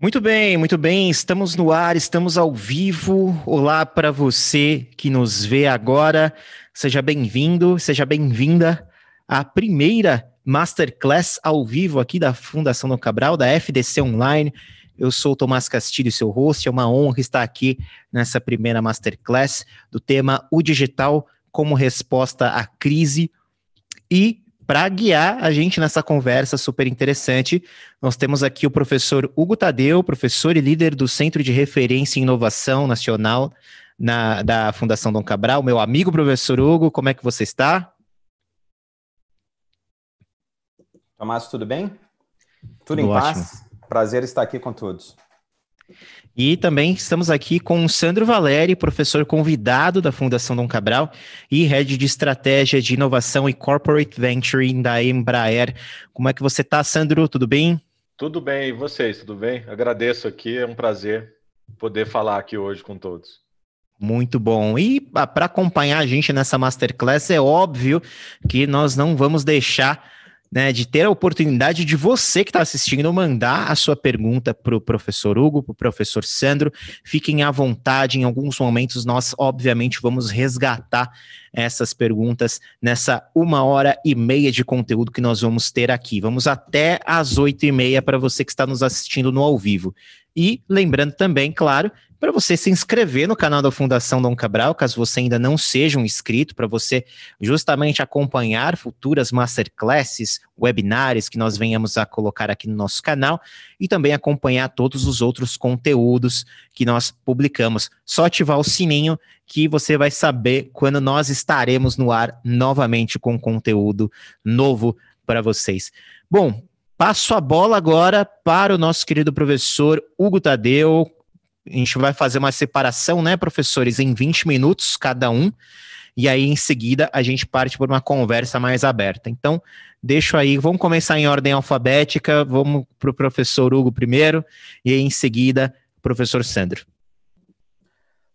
Muito bem, muito bem. Estamos no ar, estamos ao vivo. Olá para você que nos vê agora. Seja bem-vindo, seja bem-vinda à primeira Masterclass ao vivo aqui da Fundação do Cabral, da FDC Online. Eu sou o Tomás Castilho, seu host. É uma honra estar aqui nessa primeira Masterclass do tema O Digital como Resposta à Crise. E para guiar a gente nessa conversa super interessante, nós temos aqui o professor Hugo Tadeu, professor e líder do Centro de Referência e Inovação Nacional na, da Fundação Dom Cabral. Meu amigo professor Hugo, como é que você está? Tomás, tudo bem? Tudo, tudo em ótimo. paz? Prazer estar aqui com todos. E também estamos aqui com o Sandro Valeri, professor convidado da Fundação Dom Cabral e head de estratégia de inovação e corporate venturing da Embraer. Como é que você está, Sandro? Tudo bem? Tudo bem, e vocês, tudo bem? Agradeço aqui, é um prazer poder falar aqui hoje com todos. Muito bom. E ah, para acompanhar a gente nessa masterclass, é óbvio que nós não vamos deixar né, de ter a oportunidade de você que está assistindo mandar a sua pergunta para o professor Hugo, para o professor Sandro. Fiquem à vontade, em alguns momentos nós, obviamente, vamos resgatar essas perguntas nessa uma hora e meia de conteúdo que nós vamos ter aqui. Vamos até às oito e meia para você que está nos assistindo no ao vivo. E lembrando também, claro, para você se inscrever no canal da Fundação Dom Cabral, caso você ainda não seja um inscrito, para você justamente acompanhar futuras masterclasses, webinars que nós venhamos a colocar aqui no nosso canal e também acompanhar todos os outros conteúdos que nós publicamos. Só ativar o sininho que você vai saber quando nós estaremos no ar novamente com conteúdo novo para vocês. Bom, Passo a bola agora para o nosso querido professor Hugo Tadeu. A gente vai fazer uma separação, né, professores, em 20 minutos cada um. E aí, em seguida, a gente parte por uma conversa mais aberta. Então, deixo aí, vamos começar em ordem alfabética. Vamos para o professor Hugo primeiro, e aí, em seguida, professor Sandro.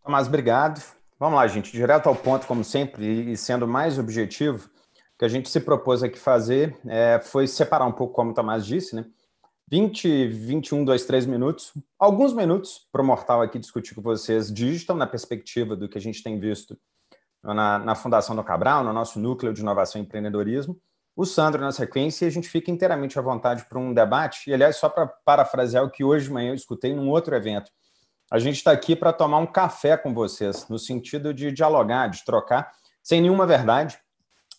Tomás, obrigado. Vamos lá, gente, direto ao ponto, como sempre, e sendo mais objetivo que a gente se propôs aqui fazer é, foi separar um pouco, como o Tomás disse, né? 20, 21, 23 minutos, alguns minutos para o Mortal aqui discutir com vocês digital na perspectiva do que a gente tem visto na, na Fundação do Cabral, no nosso núcleo de inovação e empreendedorismo, o Sandro na sequência e a gente fica inteiramente à vontade para um debate. E, aliás, só para parafrasear o que hoje de manhã eu escutei num outro evento, a gente está aqui para tomar um café com vocês, no sentido de dialogar, de trocar, sem nenhuma verdade,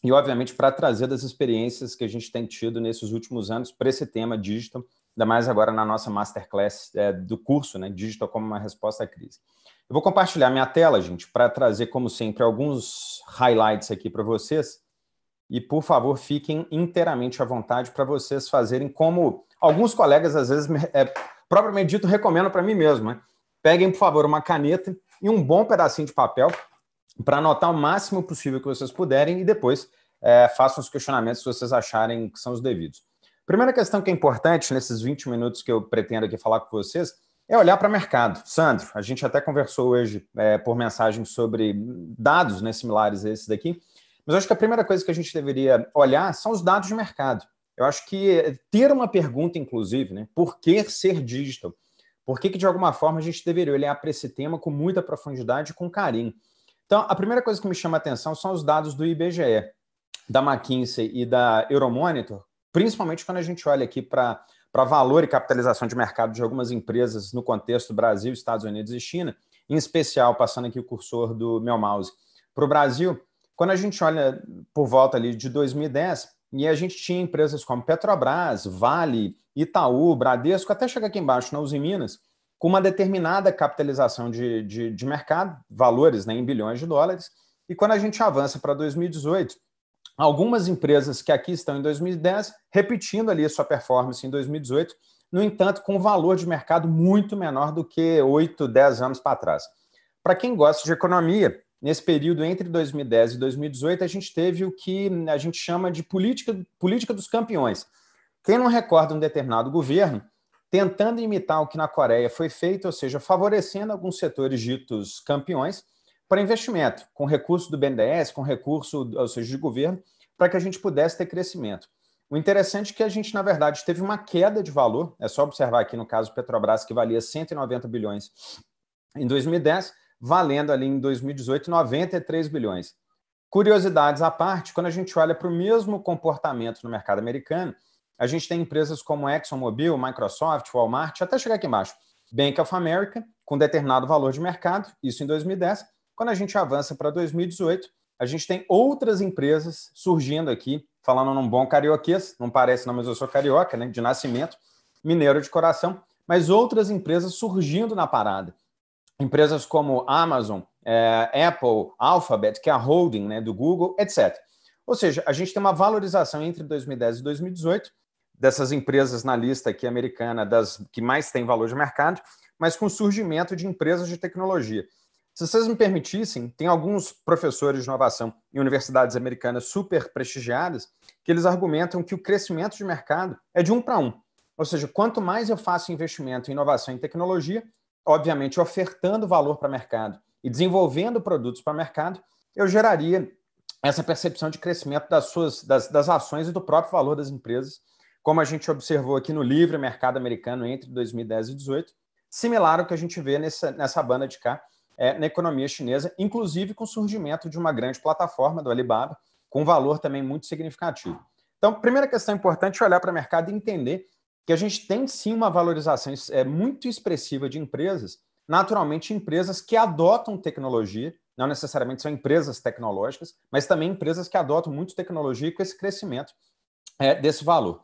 e, obviamente, para trazer das experiências que a gente tem tido nesses últimos anos para esse tema digital, ainda mais agora na nossa masterclass é, do curso, né, Digital como uma resposta à crise. Eu vou compartilhar minha tela, gente, para trazer, como sempre, alguns highlights aqui para vocês. E, por favor, fiquem inteiramente à vontade para vocês fazerem como alguns colegas, às vezes, é, propriamente dito, recomendo para mim mesmo. Né? Peguem, por favor, uma caneta e um bom pedacinho de papel para anotar o máximo possível que vocês puderem e depois é, façam os questionamentos que vocês acharem que são os devidos. Primeira questão que é importante nesses 20 minutos que eu pretendo aqui falar com vocês é olhar para o mercado. Sandro, a gente até conversou hoje é, por mensagem sobre dados né, similares a esses daqui, mas acho que a primeira coisa que a gente deveria olhar são os dados de mercado. Eu acho que ter uma pergunta, inclusive, né, por que ser digital? Por que, que, de alguma forma, a gente deveria olhar para esse tema com muita profundidade e com carinho? Então, a primeira coisa que me chama a atenção são os dados do IBGE, da McKinsey e da Euromonitor, principalmente quando a gente olha aqui para valor e capitalização de mercado de algumas empresas no contexto Brasil, Estados Unidos e China, em especial, passando aqui o cursor do meu mouse. Para o Brasil, quando a gente olha por volta ali de 2010, e a gente tinha empresas como Petrobras, Vale, Itaú, Bradesco, até chegar aqui embaixo na Uzi Minas, com uma determinada capitalização de, de, de mercado, valores né, em bilhões de dólares. E quando a gente avança para 2018, algumas empresas que aqui estão em 2010 repetindo ali a sua performance em 2018, no entanto, com um valor de mercado muito menor do que 8, 10 anos para trás. Para quem gosta de economia, nesse período entre 2010 e 2018, a gente teve o que a gente chama de política, política dos campeões. Quem não recorda um determinado governo, tentando imitar o que na Coreia foi feito, ou seja, favorecendo alguns setores ditos campeões para investimento, com recurso do BNDES, com recurso, ou seja, de governo, para que a gente pudesse ter crescimento. O interessante é que a gente, na verdade, teve uma queda de valor, é só observar aqui no caso Petrobras, que valia 190 bilhões em 2010, valendo ali em 2018 93 bilhões. Curiosidades à parte, quando a gente olha para o mesmo comportamento no mercado americano, a gente tem empresas como ExxonMobil, Microsoft, Walmart, até chegar aqui embaixo, Bank of America, com determinado valor de mercado, isso em 2010. Quando a gente avança para 2018, a gente tem outras empresas surgindo aqui, falando num bom carioquês, não parece não, mas eu sou carioca, né, de nascimento, mineiro de coração, mas outras empresas surgindo na parada. Empresas como Amazon, é, Apple, Alphabet, que é a holding né, do Google, etc. Ou seja, a gente tem uma valorização entre 2010 e 2018 dessas empresas na lista aqui americana das que mais têm valor de mercado, mas com o surgimento de empresas de tecnologia. Se vocês me permitissem, tem alguns professores de inovação em universidades americanas super prestigiadas que eles argumentam que o crescimento de mercado é de um para um. Ou seja, quanto mais eu faço investimento em inovação e tecnologia, obviamente ofertando valor para o mercado e desenvolvendo produtos para o mercado, eu geraria essa percepção de crescimento das, suas, das, das ações e do próprio valor das empresas como a gente observou aqui no livre mercado americano entre 2010 e 2018, similar ao que a gente vê nessa, nessa banda de cá é, na economia chinesa, inclusive com o surgimento de uma grande plataforma do Alibaba, com valor também muito significativo. Então, primeira questão importante é olhar para o mercado e entender que a gente tem sim uma valorização é, muito expressiva de empresas, naturalmente empresas que adotam tecnologia, não necessariamente são empresas tecnológicas, mas também empresas que adotam muito tecnologia com esse crescimento é, desse valor.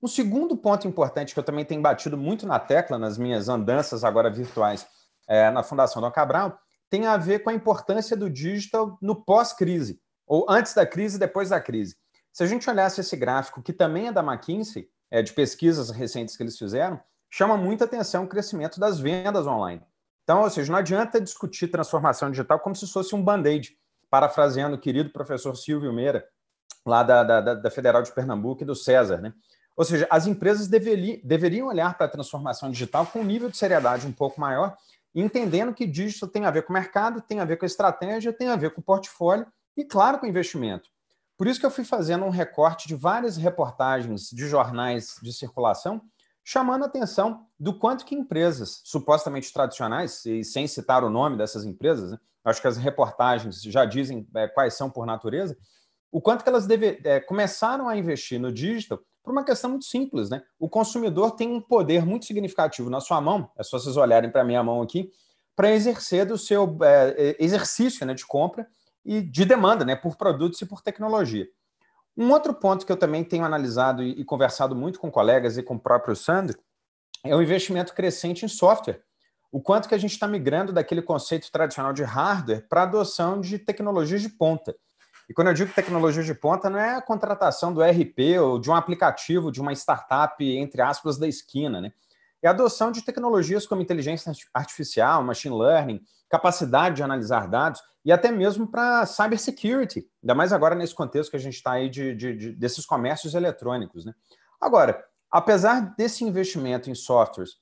Um segundo ponto importante que eu também tenho batido muito na tecla nas minhas andanças agora virtuais é, na Fundação Dom Cabral tem a ver com a importância do digital no pós-crise, ou antes da crise e depois da crise. Se a gente olhasse esse gráfico, que também é da McKinsey, é, de pesquisas recentes que eles fizeram, chama muita atenção o crescimento das vendas online. Então, ou seja, não adianta discutir transformação digital como se fosse um band-aid, parafraseando o querido professor Silvio Meira, lá da, da, da Federal de Pernambuco e do César, né? Ou seja, as empresas deveri, deveriam olhar para a transformação digital com um nível de seriedade um pouco maior, entendendo que digital tem a ver com o mercado, tem a ver com a estratégia, tem a ver com o portfólio e, claro, com o investimento. Por isso que eu fui fazendo um recorte de várias reportagens de jornais de circulação, chamando a atenção do quanto que empresas supostamente tradicionais, e sem citar o nome dessas empresas, né? acho que as reportagens já dizem é, quais são por natureza, o quanto que elas deve, é, começaram a investir no digital por uma questão muito simples, né? O consumidor tem um poder muito significativo na sua mão, é só vocês olharem para a minha mão aqui, para exercer do seu é, é, exercício né, de compra e de demanda né, por produtos e por tecnologia. Um outro ponto que eu também tenho analisado e, e conversado muito com colegas e com o próprio Sandro é o investimento crescente em software. O quanto que a gente está migrando daquele conceito tradicional de hardware para a adoção de tecnologias de ponta. E quando eu digo tecnologia de ponta, não é a contratação do RP ou de um aplicativo de uma startup, entre aspas, da esquina, né? É a adoção de tecnologias como inteligência artificial, machine learning, capacidade de analisar dados e até mesmo para cybersecurity, ainda mais agora nesse contexto que a gente está aí de, de, de, desses comércios eletrônicos. Né? Agora, apesar desse investimento em softwares,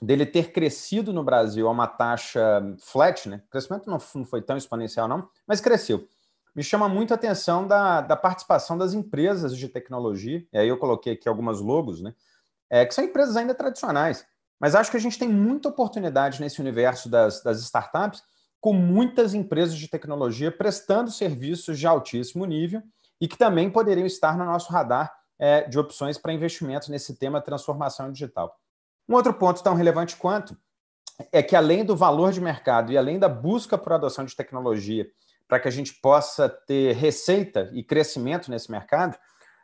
dele ter crescido no Brasil a uma taxa flat, né? o crescimento não foi tão exponencial não, mas cresceu me chama muito a atenção da, da participação das empresas de tecnologia, e aí eu coloquei aqui algumas logos, né? É, que são empresas ainda tradicionais. Mas acho que a gente tem muita oportunidade nesse universo das, das startups, com muitas empresas de tecnologia prestando serviços de altíssimo nível e que também poderiam estar no nosso radar é, de opções para investimentos nesse tema transformação digital. Um outro ponto tão relevante quanto é que, além do valor de mercado e além da busca por adoção de tecnologia para que a gente possa ter receita e crescimento nesse mercado,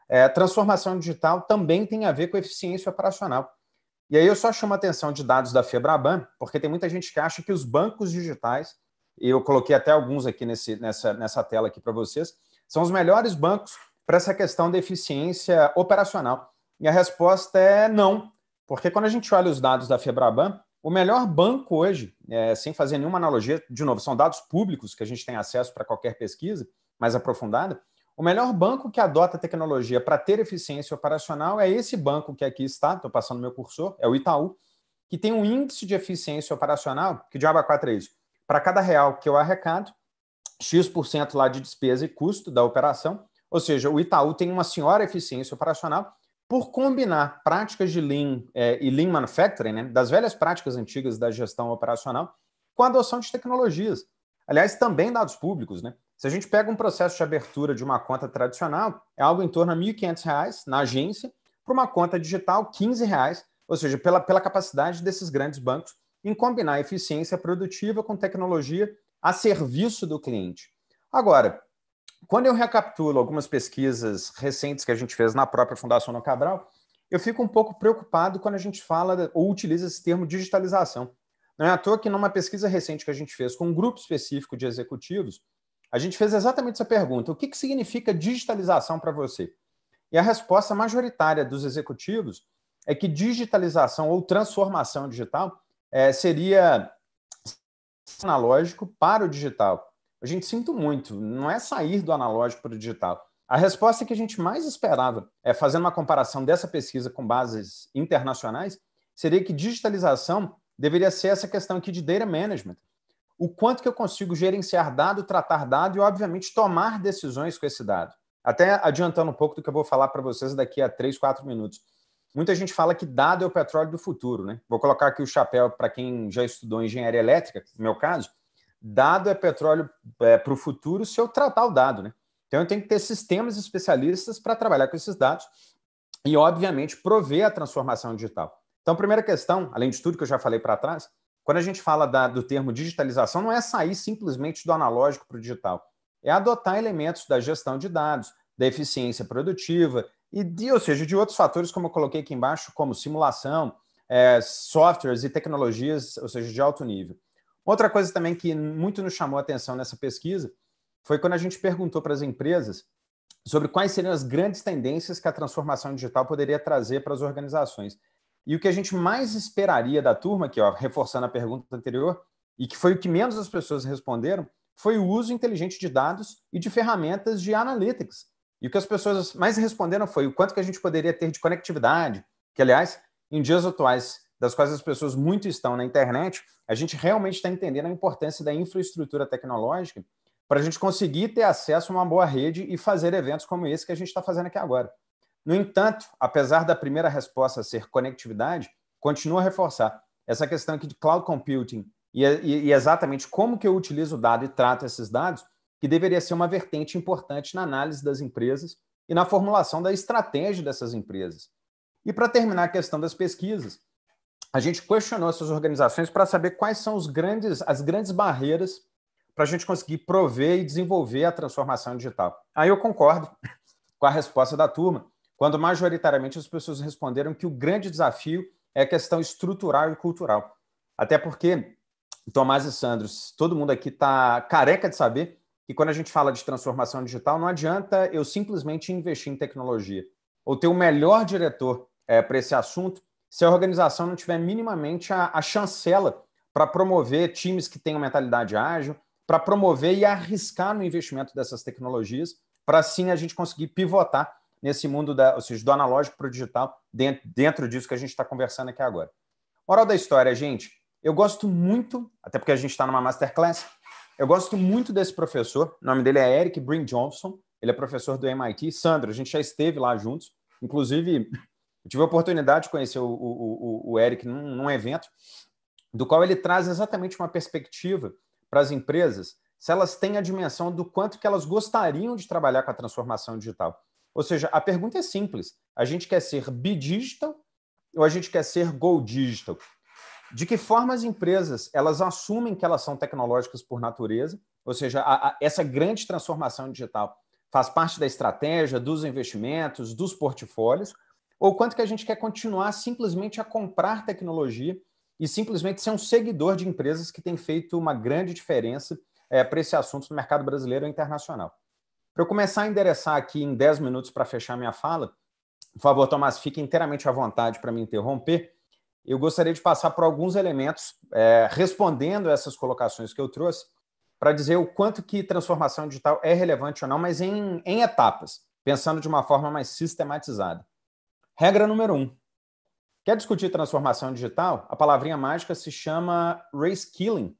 é, transformação digital também tem a ver com eficiência operacional. E aí eu só chamo a atenção de dados da Febraban, porque tem muita gente que acha que os bancos digitais, e eu coloquei até alguns aqui nesse, nessa, nessa tela aqui para vocês, são os melhores bancos para essa questão da eficiência operacional. E a resposta é não, porque quando a gente olha os dados da Febraban, o melhor banco hoje, é, sem fazer nenhuma analogia, de novo, são dados públicos que a gente tem acesso para qualquer pesquisa mais aprofundada. O melhor banco que adota tecnologia para ter eficiência operacional é esse banco que aqui está, estou passando meu cursor, é o Itaú, que tem um índice de eficiência operacional, que diabo é a 4 é isso? Para cada real que eu arrecado, X% lá de despesa e custo da operação, ou seja, o Itaú tem uma senhora eficiência operacional por combinar práticas de Lean é, e Lean Manufacturing, né, das velhas práticas antigas da gestão operacional, com a adoção de tecnologias. Aliás, também dados públicos. Né? Se a gente pega um processo de abertura de uma conta tradicional, é algo em torno de R$ 1.500 na agência, para uma conta digital, R$ reais, ou seja, pela, pela capacidade desses grandes bancos em combinar eficiência produtiva com tecnologia a serviço do cliente. Agora, quando eu recapitulo algumas pesquisas recentes que a gente fez na própria Fundação No Cabral, eu fico um pouco preocupado quando a gente fala ou utiliza esse termo digitalização. Não é à toa que numa pesquisa recente que a gente fez com um grupo específico de executivos, a gente fez exatamente essa pergunta: o que, que significa digitalização para você? E a resposta majoritária dos executivos é que digitalização ou transformação digital é, seria analógico para o digital. A gente sinto muito, não é sair do analógico para o digital. A resposta que a gente mais esperava, é, fazendo uma comparação dessa pesquisa com bases internacionais, seria que digitalização deveria ser essa questão aqui de data management. O quanto que eu consigo gerenciar dado, tratar dado e, obviamente, tomar decisões com esse dado. Até adiantando um pouco do que eu vou falar para vocês daqui a três, quatro minutos. Muita gente fala que dado é o petróleo do futuro, né? Vou colocar aqui o chapéu para quem já estudou engenharia elétrica, no meu caso, dado é petróleo é, para o futuro se eu tratar o dado, né? Então eu tenho que ter sistemas especialistas para trabalhar com esses dados e, obviamente, prover a transformação digital. Então, primeira questão, além de tudo que eu já falei para trás, quando a gente fala da, do termo digitalização, não é sair simplesmente do analógico para o digital, é adotar elementos da gestão de dados, da eficiência produtiva e, de, ou seja, de outros fatores, como eu coloquei aqui embaixo, como simulação, é, softwares e tecnologias, ou seja, de alto nível. Outra coisa também que muito nos chamou a atenção nessa pesquisa foi quando a gente perguntou para as empresas sobre quais seriam as grandes tendências que a transformação digital poderia trazer para as organizações. E o que a gente mais esperaria da turma, que ó, reforçando a pergunta anterior, e que foi o que menos as pessoas responderam, foi o uso inteligente de dados e de ferramentas de analytics. E o que as pessoas mais responderam foi o quanto que a gente poderia ter de conectividade, que aliás, em dias atuais das quais as pessoas muito estão na internet, a gente realmente está entendendo a importância da infraestrutura tecnológica para a gente conseguir ter acesso a uma boa rede e fazer eventos como esse que a gente está fazendo aqui agora. No entanto, apesar da primeira resposta ser conectividade, continua a reforçar essa questão aqui de cloud computing e, é, e, e é exatamente como que eu utilizo o dado e trato esses dados, que deveria ser uma vertente importante na análise das empresas e na formulação da estratégia dessas empresas. E para terminar a questão das pesquisas, a gente questionou essas organizações para saber quais são os grandes, as grandes barreiras para a gente conseguir prover e desenvolver a transformação digital. Aí eu concordo com a resposta da turma, quando majoritariamente as pessoas responderam que o grande desafio é a questão estrutural e cultural. Até porque, Tomás e Sandros, todo mundo aqui está careca de saber que quando a gente fala de transformação digital, não adianta eu simplesmente investir em tecnologia ou ter o melhor diretor é, eh, para esse assunto se a organização não tiver minimamente a, a chancela para promover times que tenham mentalidade ágil, para promover e arriscar no investimento dessas tecnologias, para assim a gente conseguir pivotar nesse mundo da, ou seja, do analógico para o digital, dentro, dentro disso que a gente está conversando aqui agora. Moral da história, gente, eu gosto muito, até porque a gente está numa masterclass, eu gosto muito desse professor, o nome dele é Eric Brin Johnson, ele é professor do MIT. Sandra, a gente já esteve lá juntos, inclusive eu tive a oportunidade de conhecer o, o, o Eric num, num evento, do qual ele traz exatamente uma perspectiva para as empresas se elas têm a dimensão do quanto que elas gostariam de trabalhar com a transformação digital. Ou seja, a pergunta é simples: a gente quer ser bidigital ou a gente quer ser go digital? De que forma as empresas elas assumem que elas são tecnológicas por natureza? Ou seja, a, a, essa grande transformação digital faz parte da estratégia, dos investimentos, dos portfólios, ou quanto que a gente quer continuar simplesmente a comprar tecnologia e simplesmente ser um seguidor de empresas que têm feito uma grande diferença é, para esse assunto no mercado brasileiro e internacional. Para eu começar a endereçar aqui em 10 minutos para fechar minha fala, por favor, Tomás, fique inteiramente à vontade para me interromper. Eu gostaria de passar por alguns elementos é, respondendo essas colocações que eu trouxe para dizer o quanto que transformação digital é relevante ou não, mas em, em etapas, pensando de uma forma mais sistematizada. Regra número um. Quer discutir transformação digital? A palavrinha mágica se chama race killing.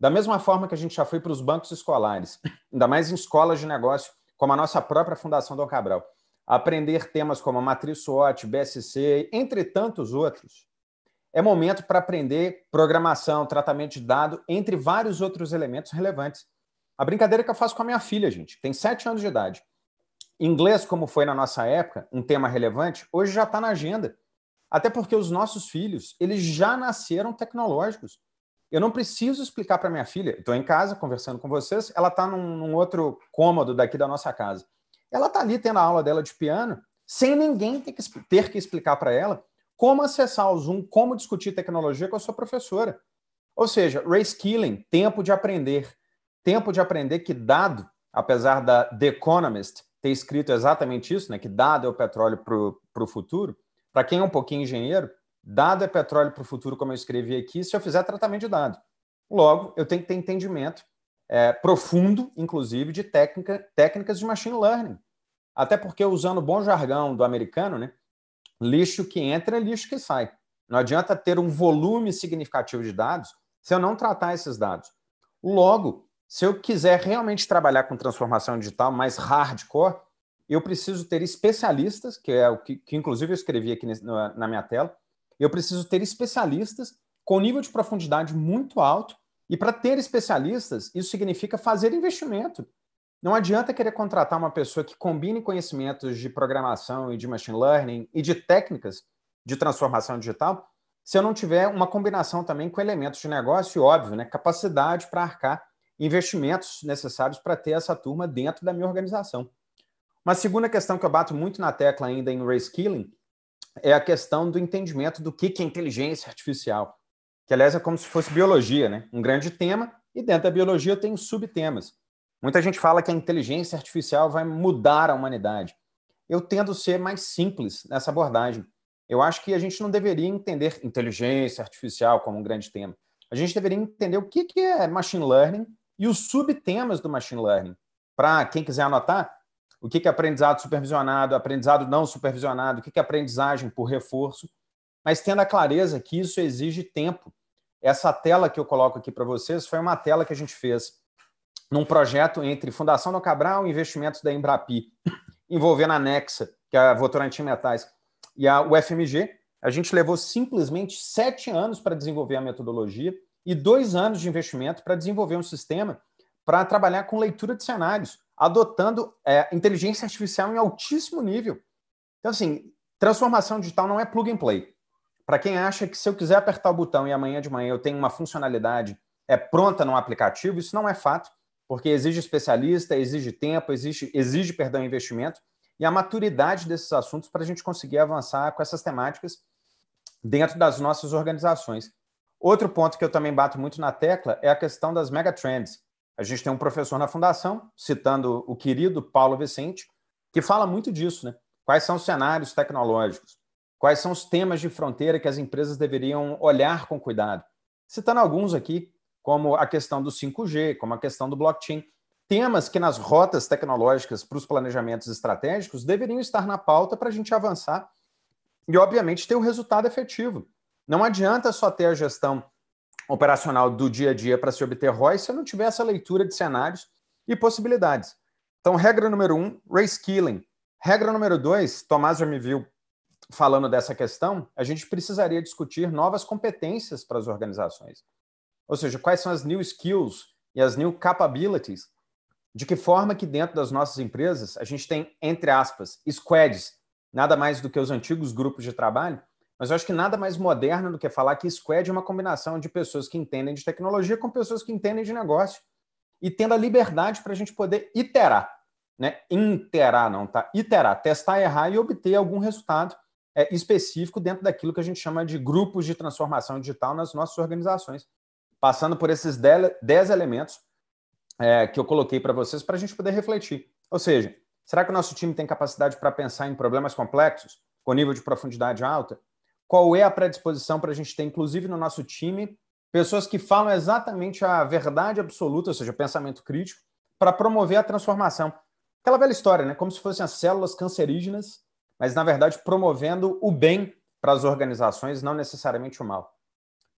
Da mesma forma que a gente já foi para os bancos escolares, ainda mais em escolas de negócio, como a nossa própria Fundação Dom Cabral, aprender temas como a matriz SWOT, BSC, entre tantos outros, é momento para aprender programação, tratamento de dado, entre vários outros elementos relevantes. A brincadeira que eu faço com a minha filha, gente, tem sete anos de idade. Inglês, como foi na nossa época, um tema relevante, hoje já está na agenda. Até porque os nossos filhos, eles já nasceram tecnológicos. Eu não preciso explicar para minha filha, estou em casa conversando com vocês, ela está num, num, outro cômodo daqui da nossa casa. Ela está ali tendo a aula dela de piano, sem ninguém ter que, ter que explicar para ela como acessar o Zoom, como discutir tecnologia com a sua professora. Ou seja, race killing, tempo de aprender. Tempo de aprender que, dado, apesar da The Economist ter escrito exatamente isso, né? Que dado é o petróleo para o futuro. Para quem é um pouquinho engenheiro, dado é petróleo para o futuro, como eu escrevi aqui, se eu fizer tratamento de dado. Logo, eu tenho que ter entendimento é, profundo, inclusive, de técnica, técnicas de machine learning. Até porque, usando o bom jargão do americano, né? Lixo que entra é lixo que sai. Não adianta ter um volume significativo de dados se eu não tratar esses dados. Logo, se eu quiser realmente trabalhar com transformação digital mais hardcore, eu preciso ter especialistas, que é o que, que inclusive eu escrevi aqui na, na minha tela, eu preciso ter especialistas com nível de profundidade muito alto. E para ter especialistas, isso significa fazer investimento. Não adianta querer contratar uma pessoa que combine conhecimentos de programação e de machine learning e de técnicas de transformação digital se eu não tiver uma combinação também com elementos de negócio, óbvio, né? capacidade para arcar investimentos necessários para ter essa turma dentro da minha organização. Uma segunda questão que eu bato muito na tecla ainda em race killing é a questão do entendimento do que é inteligência artificial, que aliás é como se fosse biologia, né? Um grande tema e dentro da biologia tem subtemas. Muita gente fala que a inteligência artificial vai mudar a humanidade. Eu tendo ser mais simples nessa abordagem. Eu acho que a gente não deveria entender inteligência artificial como um grande tema. A gente deveria entender o que é machine learning e os subtemas do machine learning. Para quem quiser anotar, o que é aprendizado supervisionado, aprendizado não supervisionado, o que é aprendizagem por reforço, mas tendo a clareza que isso exige tempo. Essa tela que eu coloco aqui para vocês foi uma tela que a gente fez num projeto entre Fundação do Cabral e investimentos da Embrapi, envolvendo a Nexa, que é a Votorantim Metais, e a UFMG. A gente levou simplesmente sete anos para desenvolver a metodologia e dois anos de investimento para desenvolver um sistema para trabalhar com leitura de cenários, adotando é, inteligência artificial em altíssimo nível. Então, assim, transformação digital não é plug and play. Para quem acha que se eu quiser apertar o botão e amanhã de manhã eu tenho uma funcionalidade é pronta num aplicativo, isso não é fato, porque exige especialista, exige tempo, exige, exige perdão, investimento e a maturidade desses assuntos para a gente conseguir avançar com essas temáticas dentro das nossas organizações. Outro ponto que eu também bato muito na tecla é a questão das megatrends. A gente tem um professor na fundação, citando o querido Paulo Vicente, que fala muito disso, né? Quais são os cenários tecnológicos? Quais são os temas de fronteira que as empresas deveriam olhar com cuidado? Citando alguns aqui, como a questão do 5G, como a questão do blockchain, temas que nas rotas tecnológicas para os planejamentos estratégicos deveriam estar na pauta para a gente avançar e, obviamente, ter o um resultado efetivo. Não adianta só ter a gestão operacional do dia a dia para se obter ROI se eu não tiver essa leitura de cenários e possibilidades. Então, regra número um, reskilling. Regra número dois, Tomás já me viu falando dessa questão, a gente precisaria discutir novas competências para as organizações. Ou seja, quais são as new skills e as new capabilities? De que forma que dentro das nossas empresas a gente tem, entre aspas, squads, nada mais do que os antigos grupos de trabalho, mas eu acho que nada mais moderno do que falar que Squad é uma combinação de pessoas que entendem de tecnologia com pessoas que entendem de negócio e tendo a liberdade para a gente poder iterar, né? Interar, não, tá? Iterar, testar, errar e obter algum resultado é, específico dentro daquilo que a gente chama de grupos de transformação digital nas nossas organizações, passando por esses 10 elementos é, que eu coloquei para vocês para a gente poder refletir. Ou seja, será que o nosso time tem capacidade para pensar em problemas complexos, com nível de profundidade alta? qual é a predisposição para a gente ter, inclusive no nosso time, pessoas que falam exatamente a verdade absoluta, ou seja, pensamento crítico, para promover a transformação. Aquela velha história, né? Como se fossem as células cancerígenas, mas na verdade promovendo o bem para as organizações, não necessariamente o mal.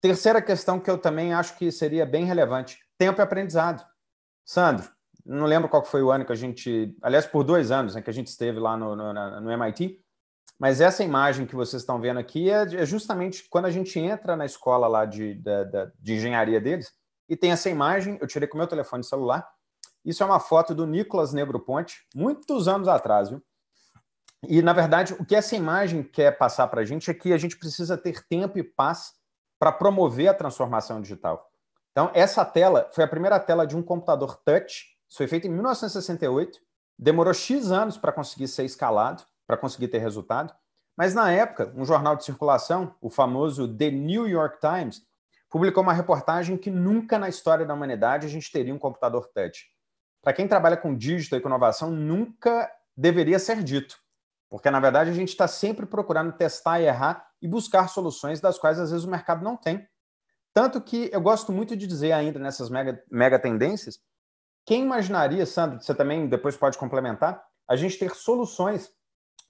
Terceira questão que eu também acho que seria bem relevante: tempo e aprendizado. Sandro, não lembro qual foi o ano que a gente, aliás, por dois anos, né, que a gente esteve lá no, no, no MIT, mas essa imagem que vocês estão vendo aqui é, é, justamente quando a gente entra na escola lá de, da, da, de engenharia deles, e tem essa imagem, eu tirei com o meu telefone celular. Isso é uma foto do Nicolas Negro Ponte, muitos anos atrás, viu? E, na verdade, o que essa imagem quer passar para a gente é que a gente precisa ter tempo e paz para promover a transformação digital. Então, essa tela foi a primeira tela de um computador touch, isso foi feito em 1968, demorou X anos para conseguir ser escalado, para conseguir ter resultado. Mas na época, um jornal de circulação, o famoso The New York Times, publicou uma reportagem que nunca na história da humanidade a gente teria um computador touch. Para quem trabalha com dígito e com inovação, nunca deveria ser dito, porque na verdade a gente está sempre procurando testar e errar e buscar soluções das quais às vezes o mercado não tem. Tanto que eu gosto muito de dizer ainda nessas mega, mega tendências, quem imaginaria, Sandro, você também depois pode complementar, a gente ter soluções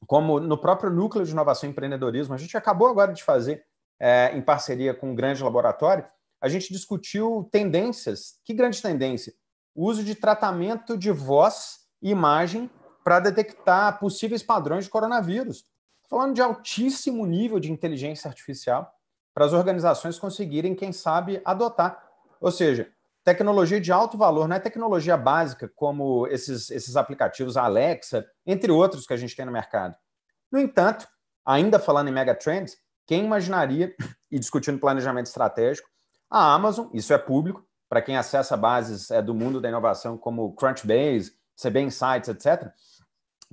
como no próprio núcleo de inovação e empreendedorismo, a gente acabou agora de fazer é, em parceria com um grande laboratório, a gente discutiu tendências. Que grande tendência? O uso de tratamento de voz e imagem para detectar possíveis padrões de coronavírus. Falando de altíssimo nível de inteligência artificial para as organizações conseguirem, quem sabe, adotar. Ou seja, tecnologia de alto valor, não é tecnologia básica como esses, esses aplicativos Alexa, entre outros que a gente tem no mercado. No entanto, ainda falando em megatrends, quem imaginaria, e discutindo planejamento estratégico, a Amazon, isso é público, para quem acessa bases é, do mundo da inovação como Crunchbase, CB Insights, etc.,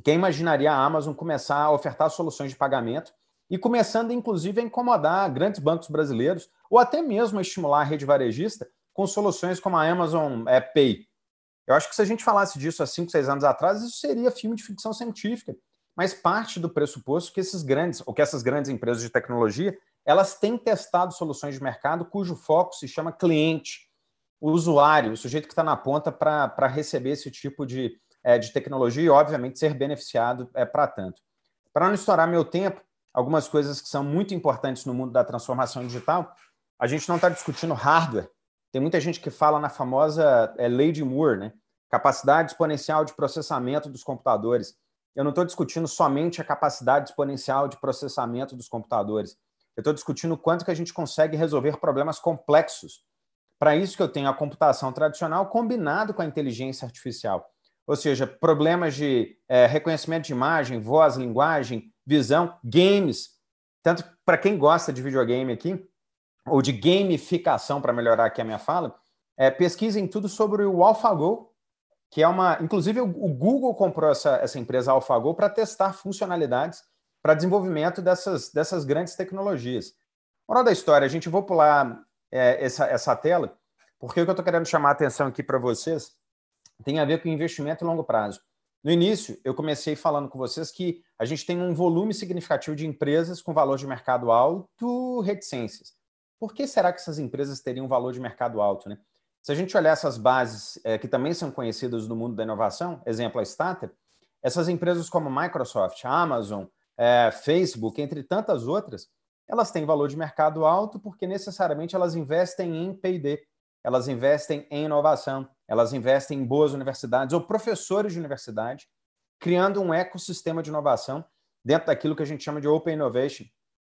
quem imaginaria a Amazon começar a ofertar soluções de pagamento e começando, inclusive, a incomodar grandes bancos brasileiros ou até mesmo a estimular a rede varejista com soluções como a Amazon é, Pay. Eu acho que se a gente falasse disso há 5, 6 anos atrás, isso seria filme de ficção científica. Mas parte do pressuposto que esses grandes, ou que essas grandes empresas de tecnologia, elas têm testado soluções de mercado cujo foco se chama cliente, o usuário, o sujeito que está na ponta para receber esse tipo de, é, de tecnologia e, obviamente, ser beneficiado é, para tanto. Para não estourar meu tempo, algumas coisas que são muito importantes no mundo da transformação digital, a gente não está discutindo hardware, tem muita gente que fala na famosa é, lei de Moore, né? Capacidade exponencial de processamento dos computadores. Eu não estou discutindo somente a capacidade exponencial de processamento dos computadores. Eu estou discutindo quanto que a gente consegue resolver problemas complexos. Para isso que eu tenho a computação tradicional combinado com a inteligência artificial. Ou seja, problemas de é, reconhecimento de imagem, voz, linguagem, visão, games. Tanto para quem gosta de videogame aqui, ou de gamificação, para melhorar aqui a minha fala, é, pesquisem tudo sobre o AlphaGo, que é uma. Inclusive, o Google comprou essa, essa empresa AlphaGo para testar funcionalidades para desenvolvimento dessas, dessas grandes tecnologias. Moral da história, a gente vou pular é, essa, essa tela, porque o que eu estou querendo chamar a atenção aqui para vocês tem a ver com investimento a longo prazo. No início, eu comecei falando com vocês que a gente tem um volume significativo de empresas com valor de mercado alto, reticências. Por que será que essas empresas teriam um valor de mercado alto? Né? Se a gente olhar essas bases é, que também são conhecidas no mundo da inovação, exemplo a Stata, essas empresas como Microsoft, Amazon, é, Facebook, entre tantas outras, elas têm valor de mercado alto porque necessariamente elas investem em P&D, elas investem em inovação, elas investem em boas universidades ou professores de universidade, criando um ecossistema de inovação dentro daquilo que a gente chama de Open Innovation,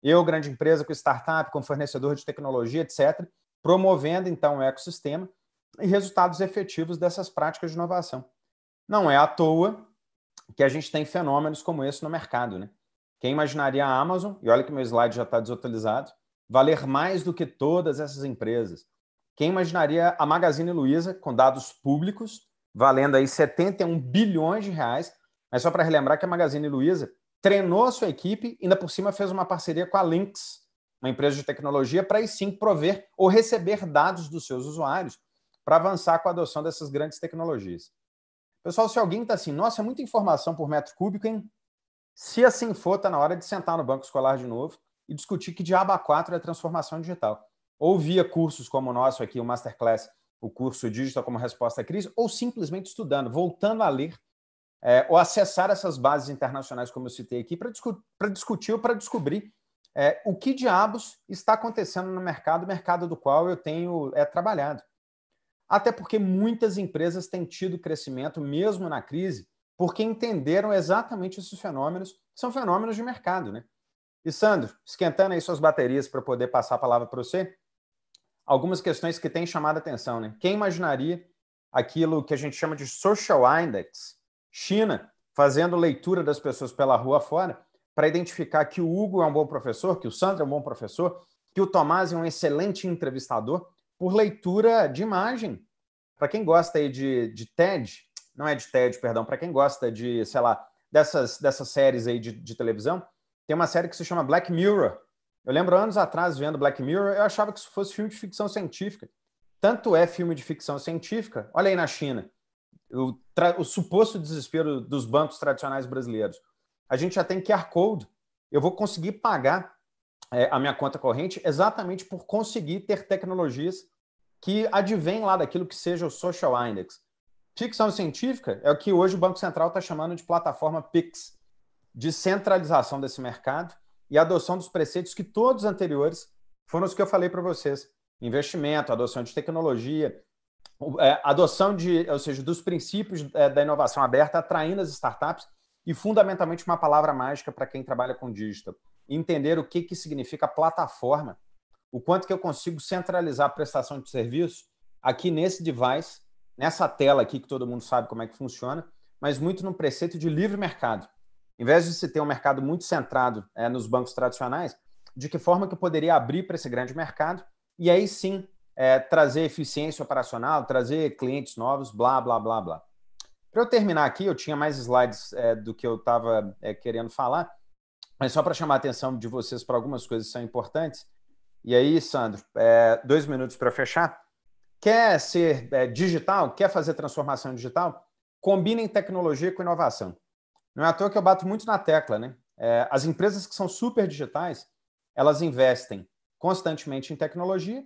eu, grande empresa, com startup, com fornecedor de tecnologia, etc., promovendo então o ecossistema e resultados efetivos dessas práticas de inovação. Não é à toa que a gente tem fenômenos como esse no mercado. Né? Quem imaginaria a Amazon, e olha que meu slide já está desatualizado, valer mais do que todas essas empresas? Quem imaginaria a Magazine Luiza, com dados públicos, valendo aí 71 bilhões de reais? Mas só para relembrar que a Magazine Luiza treinou a sua equipe, ainda por cima fez uma parceria com a Lynx, uma empresa de tecnologia, para aí sim prover ou receber dados dos seus usuários para avançar com a adoção dessas grandes tecnologias. Pessoal, se alguém está assim, nossa, é muita informação por metro cúbico, hein? Se assim for, está na hora de sentar no banco escolar de novo e discutir que diabo a 4 é transformação digital. Ou via cursos como o nosso aqui, o Masterclass, o curso Digital como Resposta à Crise, ou simplesmente estudando, voltando a ler é, ou acessar essas bases internacionais, como eu citei aqui, para discu discutir ou para descobrir é, o que diabos está acontecendo no mercado, mercado do qual eu tenho é, trabalhado. Até porque muitas empresas têm tido crescimento, mesmo na crise, porque entenderam exatamente esses fenômenos, são fenômenos de mercado. Né? E Sandro, esquentando aí suas baterias para poder passar a palavra para você, algumas questões que têm chamado a atenção. Né? Quem imaginaria aquilo que a gente chama de social index, China, fazendo leitura das pessoas pela rua fora, para identificar que o Hugo é um bom professor, que o Sandro é um bom professor, que o Tomás é um excelente entrevistador, por leitura de imagem. Para quem gosta aí de, de TED, não é de TED, perdão, para quem gosta de, sei lá, dessas, dessas séries aí de, de televisão, tem uma série que se chama Black Mirror. Eu lembro anos atrás, vendo Black Mirror, eu achava que isso fosse filme de ficção científica. Tanto é filme de ficção científica, olha aí na China, o, o suposto desespero dos bancos tradicionais brasileiros. A gente já tem QR Code, eu vou conseguir pagar é, a minha conta corrente exatamente por conseguir ter tecnologias que advêm lá daquilo que seja o Social Index. Ficção científica é o que hoje o Banco Central está chamando de plataforma PIX, de centralização desse mercado e adoção dos preceitos que todos anteriores foram os que eu falei para vocês: investimento, adoção de tecnologia, é, adoção de, ou seja, dos princípios é, da inovação aberta, atraindo as startups e fundamentalmente uma palavra mágica para quem trabalha com digital, entender o que que significa plataforma, o quanto que eu consigo centralizar a prestação de serviço aqui nesse device, nessa tela aqui que todo mundo sabe como é que funciona, mas muito no preceito de livre mercado. Em vez de se ter um mercado muito centrado é, nos bancos tradicionais, de que forma que eu poderia abrir para esse grande mercado e aí sim é, trazer eficiência operacional, trazer clientes novos, blá, blá, blá, blá. Para eu terminar aqui, eu tinha mais slides é, do que eu estava é, querendo falar, mas só para chamar a atenção de vocês para algumas coisas que são importantes. E aí, Sandro, é, dois minutos para fechar. Quer ser é, digital? Quer fazer transformação digital? Combinem tecnologia com inovação. Não é à toa que eu bato muito na tecla, né? É, as empresas que são super digitais, elas investem constantemente em tecnologia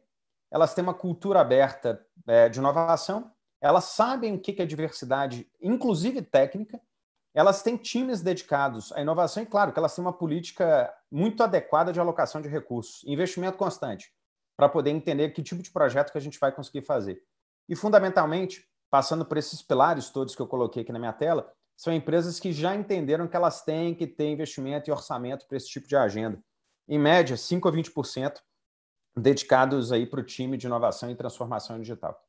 elas têm uma cultura aberta é, de inovação, elas sabem o que é diversidade, inclusive técnica, elas têm times dedicados à inovação e, claro, que elas têm uma política muito adequada de alocação de recursos, investimento constante, para poder entender que tipo de projeto que a gente vai conseguir fazer. E, fundamentalmente, passando por esses pilares todos que eu coloquei aqui na minha tela, são empresas que já entenderam que elas têm que ter investimento e orçamento para esse tipo de agenda. Em média, 5 a 20% dedicados aí para o time de inovação e transformação digital.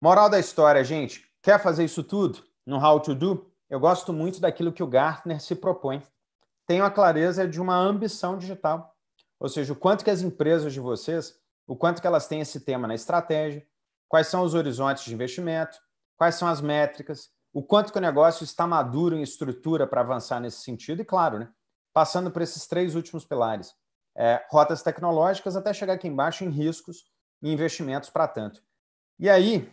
Moral da história, gente, quer fazer isso tudo no How to Do? Eu gosto muito daquilo que o Gartner se propõe. Tenho a clareza de uma ambição digital, ou seja, o quanto que as empresas de vocês, o quanto que elas têm esse tema na estratégia, quais são os horizontes de investimento, quais são as métricas, o quanto que o negócio está maduro em estrutura para avançar nesse sentido e, claro, né, passando por esses três últimos pilares, é, rotas tecnológicas até chegar aqui embaixo em riscos e investimentos para tanto. E aí,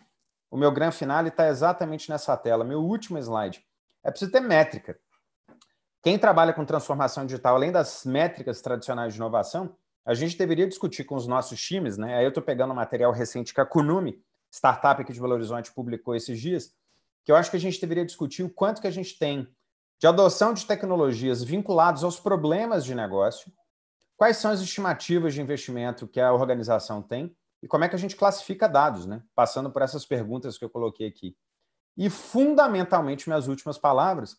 o meu grande final está exatamente nessa tela, meu último slide. É preciso ter métrica. Quem trabalha com transformação digital, além das métricas tradicionais de inovação, a gente deveria discutir com os nossos times, né? Aí eu estou pegando um material recente que a Kunumi, startup aqui de Belo Horizonte, publicou esses dias, que eu acho que a gente deveria discutir o quanto que a gente tem de adoção de tecnologias vinculadas aos problemas de negócio Quais são as estimativas de investimento que a organização tem e como é que a gente classifica dados, né? Passando por essas perguntas que eu coloquei aqui. E fundamentalmente, minhas últimas palavras,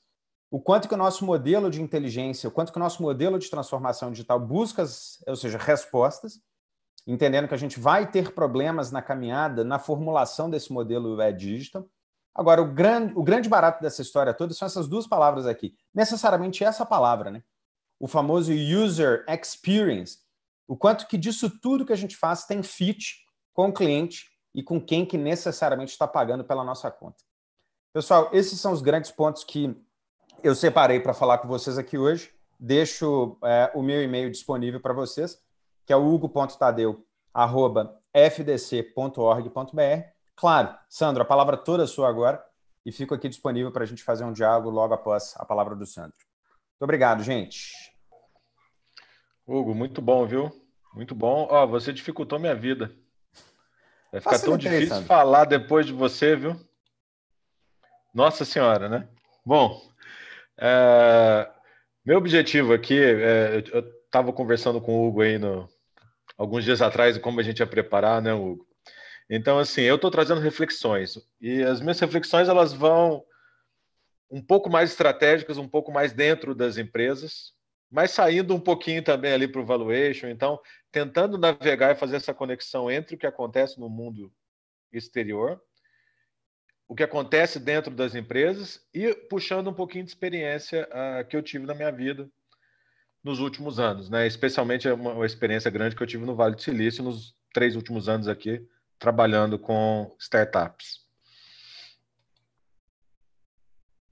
o quanto que o nosso modelo de inteligência, o quanto que o nosso modelo de transformação digital busca, ou seja, respostas, entendendo que a gente vai ter problemas na caminhada, na formulação desse modelo é digital. Agora, o grande, o grande barato dessa história toda são essas duas palavras aqui. Necessariamente essa palavra, né? o famoso user experience, o quanto que disso tudo que a gente faz tem fit com o cliente e com quem que necessariamente está pagando pela nossa conta. Pessoal, esses são os grandes pontos que eu separei para falar com vocês aqui hoje. Deixo é, o meu e-mail disponível para vocês, que é hugo.tadeu.fdc.org.br. Claro, Sandro, a palavra toda sua agora e fico aqui disponível para a gente fazer um diálogo logo após a palavra do Sandro. Muito obrigado, gente. Hugo, muito bom, viu? Muito bom. Ó, você dificultou minha vida. Vai ficar tão difícil falar depois de você, viu? Nossa Senhora, né? Bom, é... meu objetivo aqui, é... eu estava conversando com o Hugo aí no... alguns dias atrás, como a gente ia preparar, né, Hugo? Então, assim, eu estou trazendo reflexões e as minhas reflexões elas vão um pouco mais estratégicas, um pouco mais dentro das empresas, mas saindo um pouquinho também ali para o valuation. Então, tentando navegar e fazer essa conexão entre o que acontece no mundo exterior, o que acontece dentro das empresas e puxando um pouquinho de experiência uh, que eu tive na minha vida nos últimos anos, né? Especialmente é uma, uma experiência grande que eu tive no Vale do Silício nos três últimos anos aqui, trabalhando com startups.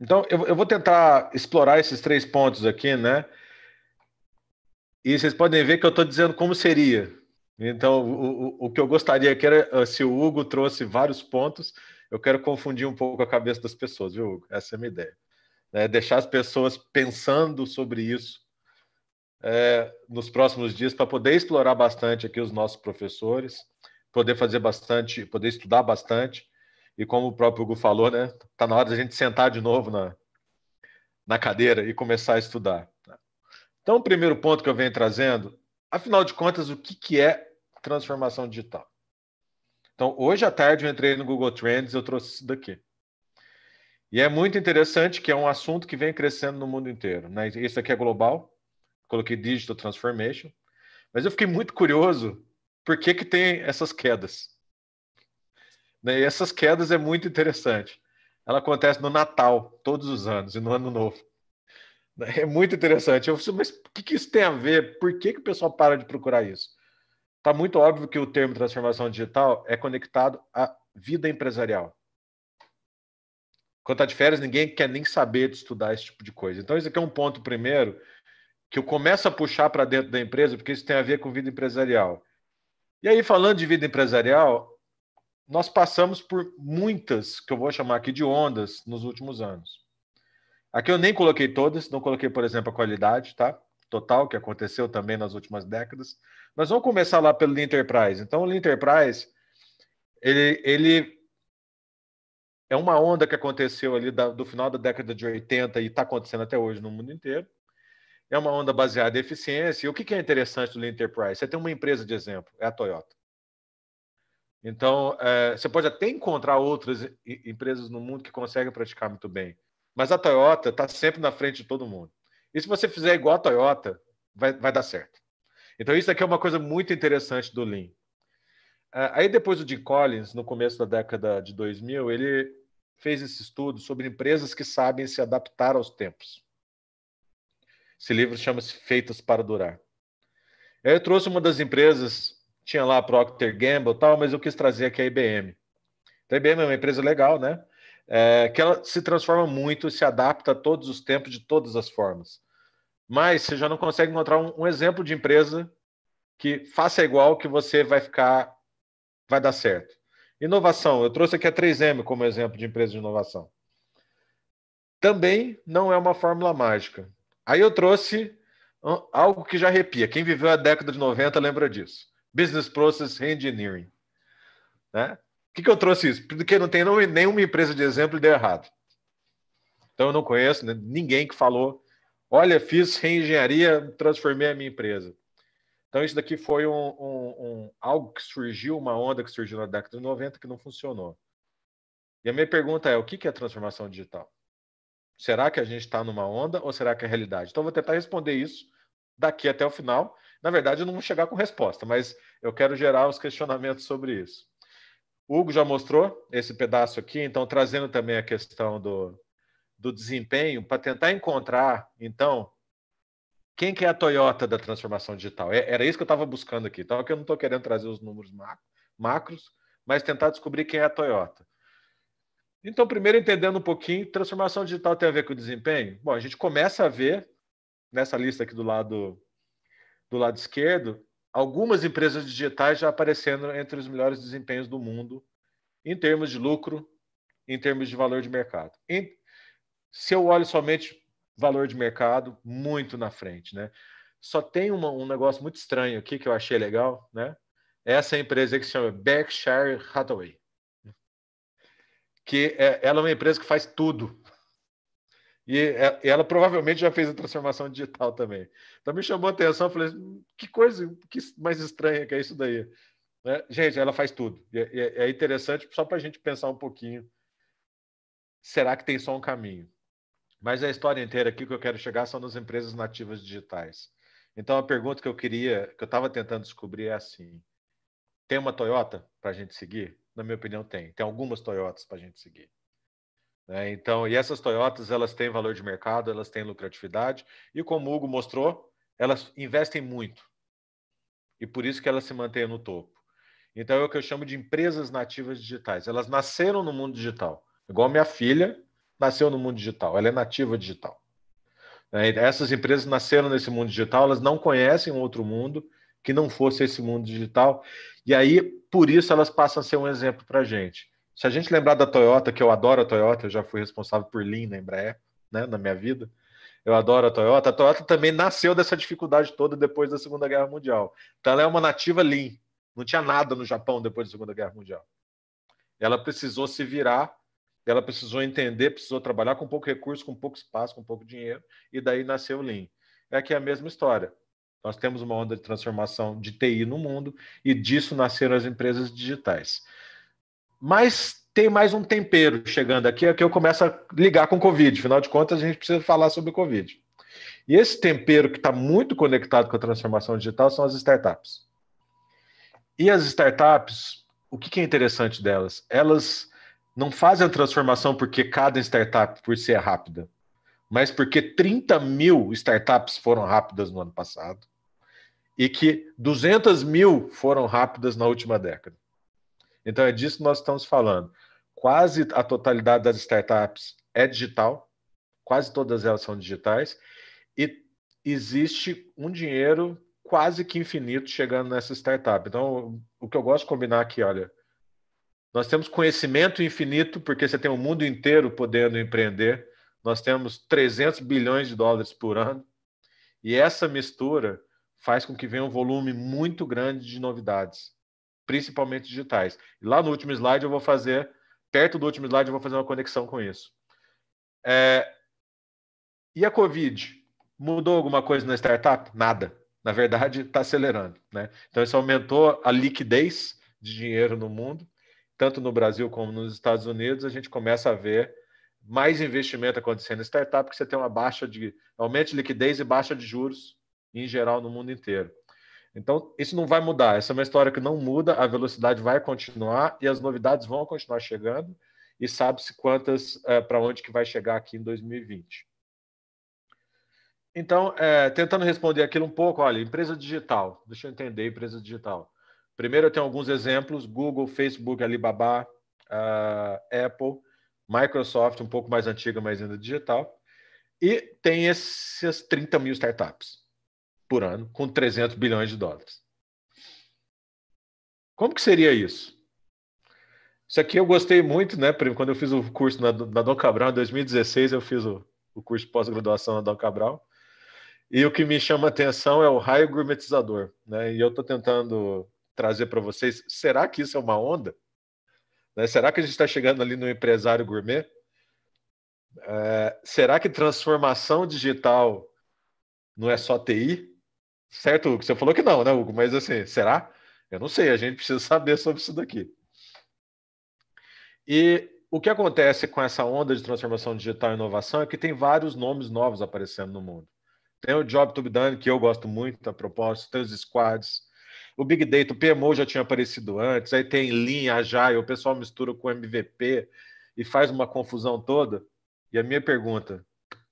Então, eu, eu vou tentar explorar esses três pontos aqui, né? E vocês podem ver que eu estou dizendo como seria. Então, o, o, que eu gostaria aqui era, ah, se o Hugo trouxe vários pontos, eu quero confundir um pouco a cabeça das pessoas, viu, Hugo? Essa é a minha ideia. É deixar as pessoas pensando sobre isso é, nos próximos dias para poder explorar bastante aqui os nossos professores, poder fazer bastante, poder estudar bastante. E como o próprio Hugo falou, né, tá na hora da gente sentar de novo na, na cadeira e começar a estudar. Então, o primeiro ponto que eu venho trazendo, afinal de contas, o que, que é transformação digital? Então, hoje à tarde eu entrei no Google Trends e eu trouxe isso daqui. E é muito interessante que é um assunto que vem crescendo no mundo inteiro. Né? Isso aqui é global, coloquei Digital Transformation, mas eu fiquei muito curioso por que, que tem essas quedas. Né? E essas quedas é muito interessante. Ela acontece no Natal, todos os anos, e no Ano Novo. É muito interessante. Eu falei, mas o que, que, isso tem a ver? Por que, que o pessoal para de procurar isso? Está muito óbvio que o termo transformação digital é conectado à vida empresarial. Quando está de férias, ninguém quer nem saber de estudar esse tipo de coisa. Então, esse aqui é um ponto primeiro que eu começo a puxar para dentro da empresa, porque isso tem a ver com vida empresarial. E aí, falando de vida empresarial, nós passamos por muitas, que eu vou chamar aqui de ondas, nos últimos anos. Aqui eu nem coloquei todas, não coloquei, por exemplo, a qualidade, tá? Total, que aconteceu também nas últimas décadas. Mas vamos começar lá pelo Lean Enterprise. Então, o Lean Enterprise, ele, ele é uma onda que aconteceu ali da, do final da década de 80 e está acontecendo até hoje no mundo inteiro. É uma onda baseada em eficiência. E o que, que é interessante do Lean Enterprise? Você tem uma empresa de exemplo, é a Toyota. Então, é, você pode até encontrar outras empresas no mundo que conseguem praticar muito bem. Mas a Toyota está sempre na frente de todo mundo. E se você fizer igual a Toyota, vai, vai dar certo. Então, isso aqui é uma coisa muito interessante do Lean. É, aí, depois o Jim Collins, no começo da década de 2000, ele fez esse estudo sobre empresas que sabem se adaptar aos tempos. Esse livro chama-se Feitas para Durar. Eu trouxe uma das empresas, tinha lá a Procter Gamble tal, mas eu quis trazer aqui a IBM. Então, a IBM é uma empresa legal, né? é, que ela se transforma muito, se adapta a todos os tempos, de todas as formas. Mas você já não consegue encontrar um, um exemplo de empresa que faça igual que você vai ficar, vai dar certo. Inovação, eu trouxe aqui a 3M como exemplo de empresa de inovação. Também não é uma fórmula mágica. Aí eu trouxe algo que já arrepia. Quem viveu a década de 90 lembra disso. Business Process Engineering. Né? que, que eu trouxe isso? Porque não tem nenhuma empresa de exemplo e deu errado. Então eu não conheço né, ninguém que falou: olha, fiz reengenharia, transformei a minha empresa. Então isso daqui foi um, um, um, algo que surgiu, uma onda que surgiu na década de 90 que não funcionou. E a minha pergunta é: o que é transformação digital? Será que a gente está numa onda ou será que é realidade? Então, eu vou tentar responder isso daqui até o final. Na verdade, eu não vou chegar com resposta, mas eu quero gerar os questionamentos sobre isso. O Hugo já mostrou esse pedaço aqui, então trazendo também a questão do, do desempenho para tentar encontrar, então, quem que é a Toyota da transformação digital. É, era isso que eu estava buscando aqui. Então, aqui é eu não estou querendo trazer os números macros, mas tentar descobrir quem é a Toyota. Então, primeiro entendendo um pouquinho, transformação digital tem a ver com desempenho? Bom, a gente começa a ver nessa lista aqui do lado do lado esquerdo algumas empresas digitais já aparecendo entre os melhores desempenhos do mundo em termos de lucro, em termos de valor de mercado. E se eu olho somente valor de mercado, muito na frente, né? Só tem uma, um negócio muito estranho aqui que eu achei legal, né? Essa empresa que se chama Berkshire Hathaway, que é, ela é uma empresa que faz tudo, é, e ela provavelmente já fez a transformação digital também. Então me chamou a atenção, falei, hum, que coisa que mais estranha que é isso daí. Né? Gente, ela faz tudo. E é, é, é interessante só para a gente pensar um pouquinho. Será que tem só um caminho? Mas a história inteira aqui que eu quero chegar são nas empresas nativas digitais. Então a pergunta que eu queria, que eu estava tentando descobrir é assim: tem uma Toyota para a gente seguir? Na minha opinião, tem. Tem algumas Toyotas para a gente seguir. Né? Então, e essas Toyotas, elas têm valor de mercado, elas têm lucratividade, e como o Hugo mostrou, elas investem muito. E por isso que elas se mantêm no topo. Então, é o que eu chamo de empresas nativas digitais. Elas nasceram no mundo digital. Igual minha filha nasceu no mundo digital, ela é nativa digital. Né? Essas empresas nasceram nesse mundo digital, elas não conhecem outro mundo que não fosse esse mundo digital. E aí, por isso, elas passam a ser um exemplo para a gente. Se a gente lembrar da Toyota, que eu adoro a Toyota, eu já fui responsável por Lean na Embraer, né, na minha vida. Eu adoro a Toyota. A Toyota também nasceu dessa dificuldade toda depois da Segunda Guerra Mundial. Então ela é uma nativa Lean. Não tinha nada no Japão depois da Segunda Guerra Mundial. Ela precisou se virar, ela precisou entender, precisou trabalhar com pouco recurso, com pouco espaço, com pouco dinheiro, e daí nasceu o Lean. É que é a mesma história. Nós temos uma onda de transformação de TI no mundo e disso nasceram as empresas digitais. Mas tem mais um tempero chegando aqui, é que eu começo a ligar com o Covid. Afinal de contas, a gente precisa falar sobre o Covid. E esse tempero que está muito conectado com a transformação digital são as startups. E as startups, o que, que é interessante delas? Elas não fazem a transformação porque cada startup por si é rápida, mas porque 30 mil startups foram rápidas no ano passado e que 200 mil foram rápidas na última década. Então, é disso que nós estamos falando. Quase a totalidade das startups é digital, quase todas elas são digitais, e existe um dinheiro quase que infinito chegando nessa startup. Então, o que eu gosto de combinar aqui, olha, nós temos conhecimento infinito, porque você tem o mundo inteiro podendo empreender, nós temos 300 bilhões de dólares por ano, e essa mistura faz com que venha um volume muito grande de novidades principalmente digitais. E lá no último slide eu vou fazer, perto do último slide eu vou fazer uma conexão com isso. É... E a Covid? Mudou alguma coisa na startup? Nada. Na verdade, está acelerando. Né? Então, isso aumentou a liquidez de dinheiro no mundo, tanto no Brasil como nos Estados Unidos. A gente começa a ver mais investimento acontecendo em startup, porque você tem uma baixa de aumento de liquidez e baixa de juros em geral no mundo inteiro. Então, isso não vai mudar. Essa é uma história que não muda, a velocidade vai continuar e as novidades vão continuar chegando. E sabe-se quantas, é, eh, para onde que vai chegar aqui em 2020. Então, é, tentando responder aquilo um pouco, olha, empresa digital. Deixa eu entender, empresa digital. Primeiro, eu tenho alguns exemplos: Google, Facebook, Alibaba, uh, Apple, Microsoft, um pouco mais antiga, mas ainda digital. E tem essas 30 mil startups por ano com 300 bilhões de dólares. Como que seria isso? Isso aqui eu gostei muito, né, primo? Quando eu fiz o curso na, na Dom Cabral, em 2016, eu fiz o, o curso de pós-graduação na Dom Cabral. E o que me chama atenção é o raio gourmetizador, né? E eu estou tentando trazer para vocês, será que isso é uma onda? Né? Será que a gente está chegando ali no empresário gourmet? É, será que transformação digital não é só TI? Certo, Hugo? Você falou que não, né, Hugo? Mas assim, será? Eu não sei, a gente precisa saber sobre isso daqui. E o que acontece com essa onda de transformação digital e inovação é que tem vários nomes novos aparecendo no mundo. Tem o Job to be Done, que eu gosto muito, a propósito, tem os squads, o Big Data, o PMO já tinha aparecido antes, aí tem Lean, Agile, o pessoal mistura com MVP e faz uma confusão toda. E a minha pergunta,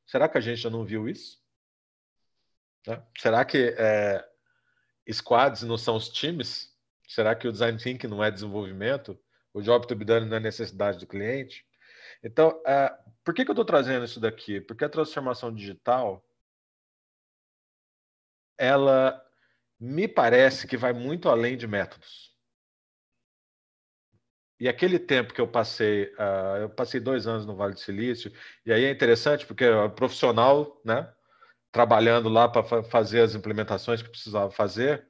será que a gente já não viu isso? Né? Será que é, squads não são os times? Será que o design thinking não é desenvolvimento? O job to be done não é necessidade do cliente? Então, é, por que, que eu estou trazendo isso daqui? Porque a transformação digital, ela me parece que vai muito além de métodos. E aquele tempo que eu passei, uh, eu passei dois anos no Vale do Silício, e aí é interessante porque é profissional, né? trabalhando lá para fazer as implementações que precisava fazer.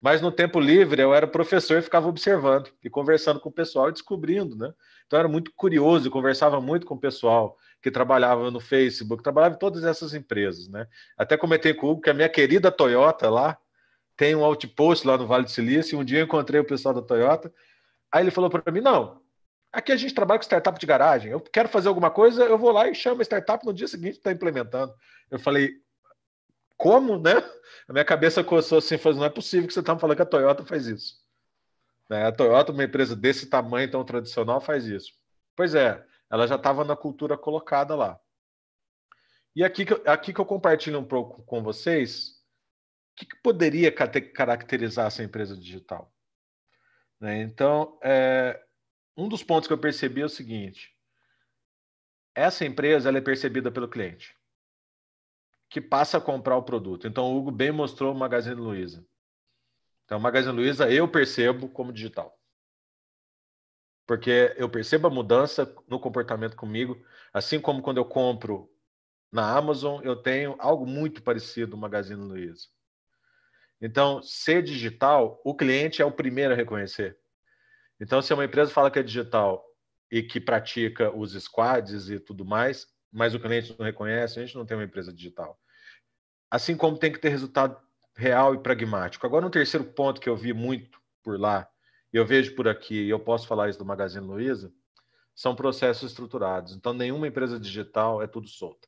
Mas no tempo livre eu era professor e ficava observando e conversando com o pessoal e descobrindo, né? Então era muito curioso e conversava muito com o pessoal que trabalhava no Facebook, trabalhava em todas essas empresas, né? Até comentei com o Hugo que a minha querida Toyota lá tem um outpost lá no Vale do Silício. E um dia eu encontrei o pessoal da Toyota. Aí ele falou para mim: não, aqui a gente trabalha com startup de garagem. Eu quero fazer alguma coisa, eu vou lá e chamo a startup no dia seguinte está implementando. Eu falei: como, né? A minha cabeça coçou assim, falou, não é possível que você está falando que a Toyota faz isso. Né? A Toyota, uma empresa desse tamanho tão tradicional, faz isso. Pois é, ela já estava na cultura colocada lá. E aqui que, eu, aqui que eu compartilho um pouco com vocês, o que, que poderia caracterizar essa empresa digital? Né? Então, é, um dos pontos que eu percebi é o seguinte, essa empresa ela é percebida pelo cliente que passa a comprar o produto. Então, o Hugo bem mostrou o Magazine Luiza. Então, o Magazine Luiza eu percebo como digital. Porque eu percebo a mudança no comportamento comigo, assim como quando eu compro na Amazon, eu tenho algo muito parecido com o Magazine Luiza. Então, ser digital, o cliente é o primeiro a reconhecer. Então, se uma empresa fala que é digital e que pratica os squads e tudo mais, mas o cliente não reconhece, a gente não tem uma empresa digital assim como tem que ter resultado real e pragmático. Agora, um terceiro ponto que eu vi muito por lá, e eu vejo por aqui, e eu posso falar isso do Magazine Luiza, são processos estruturados. Então, nenhuma empresa digital é tudo solta.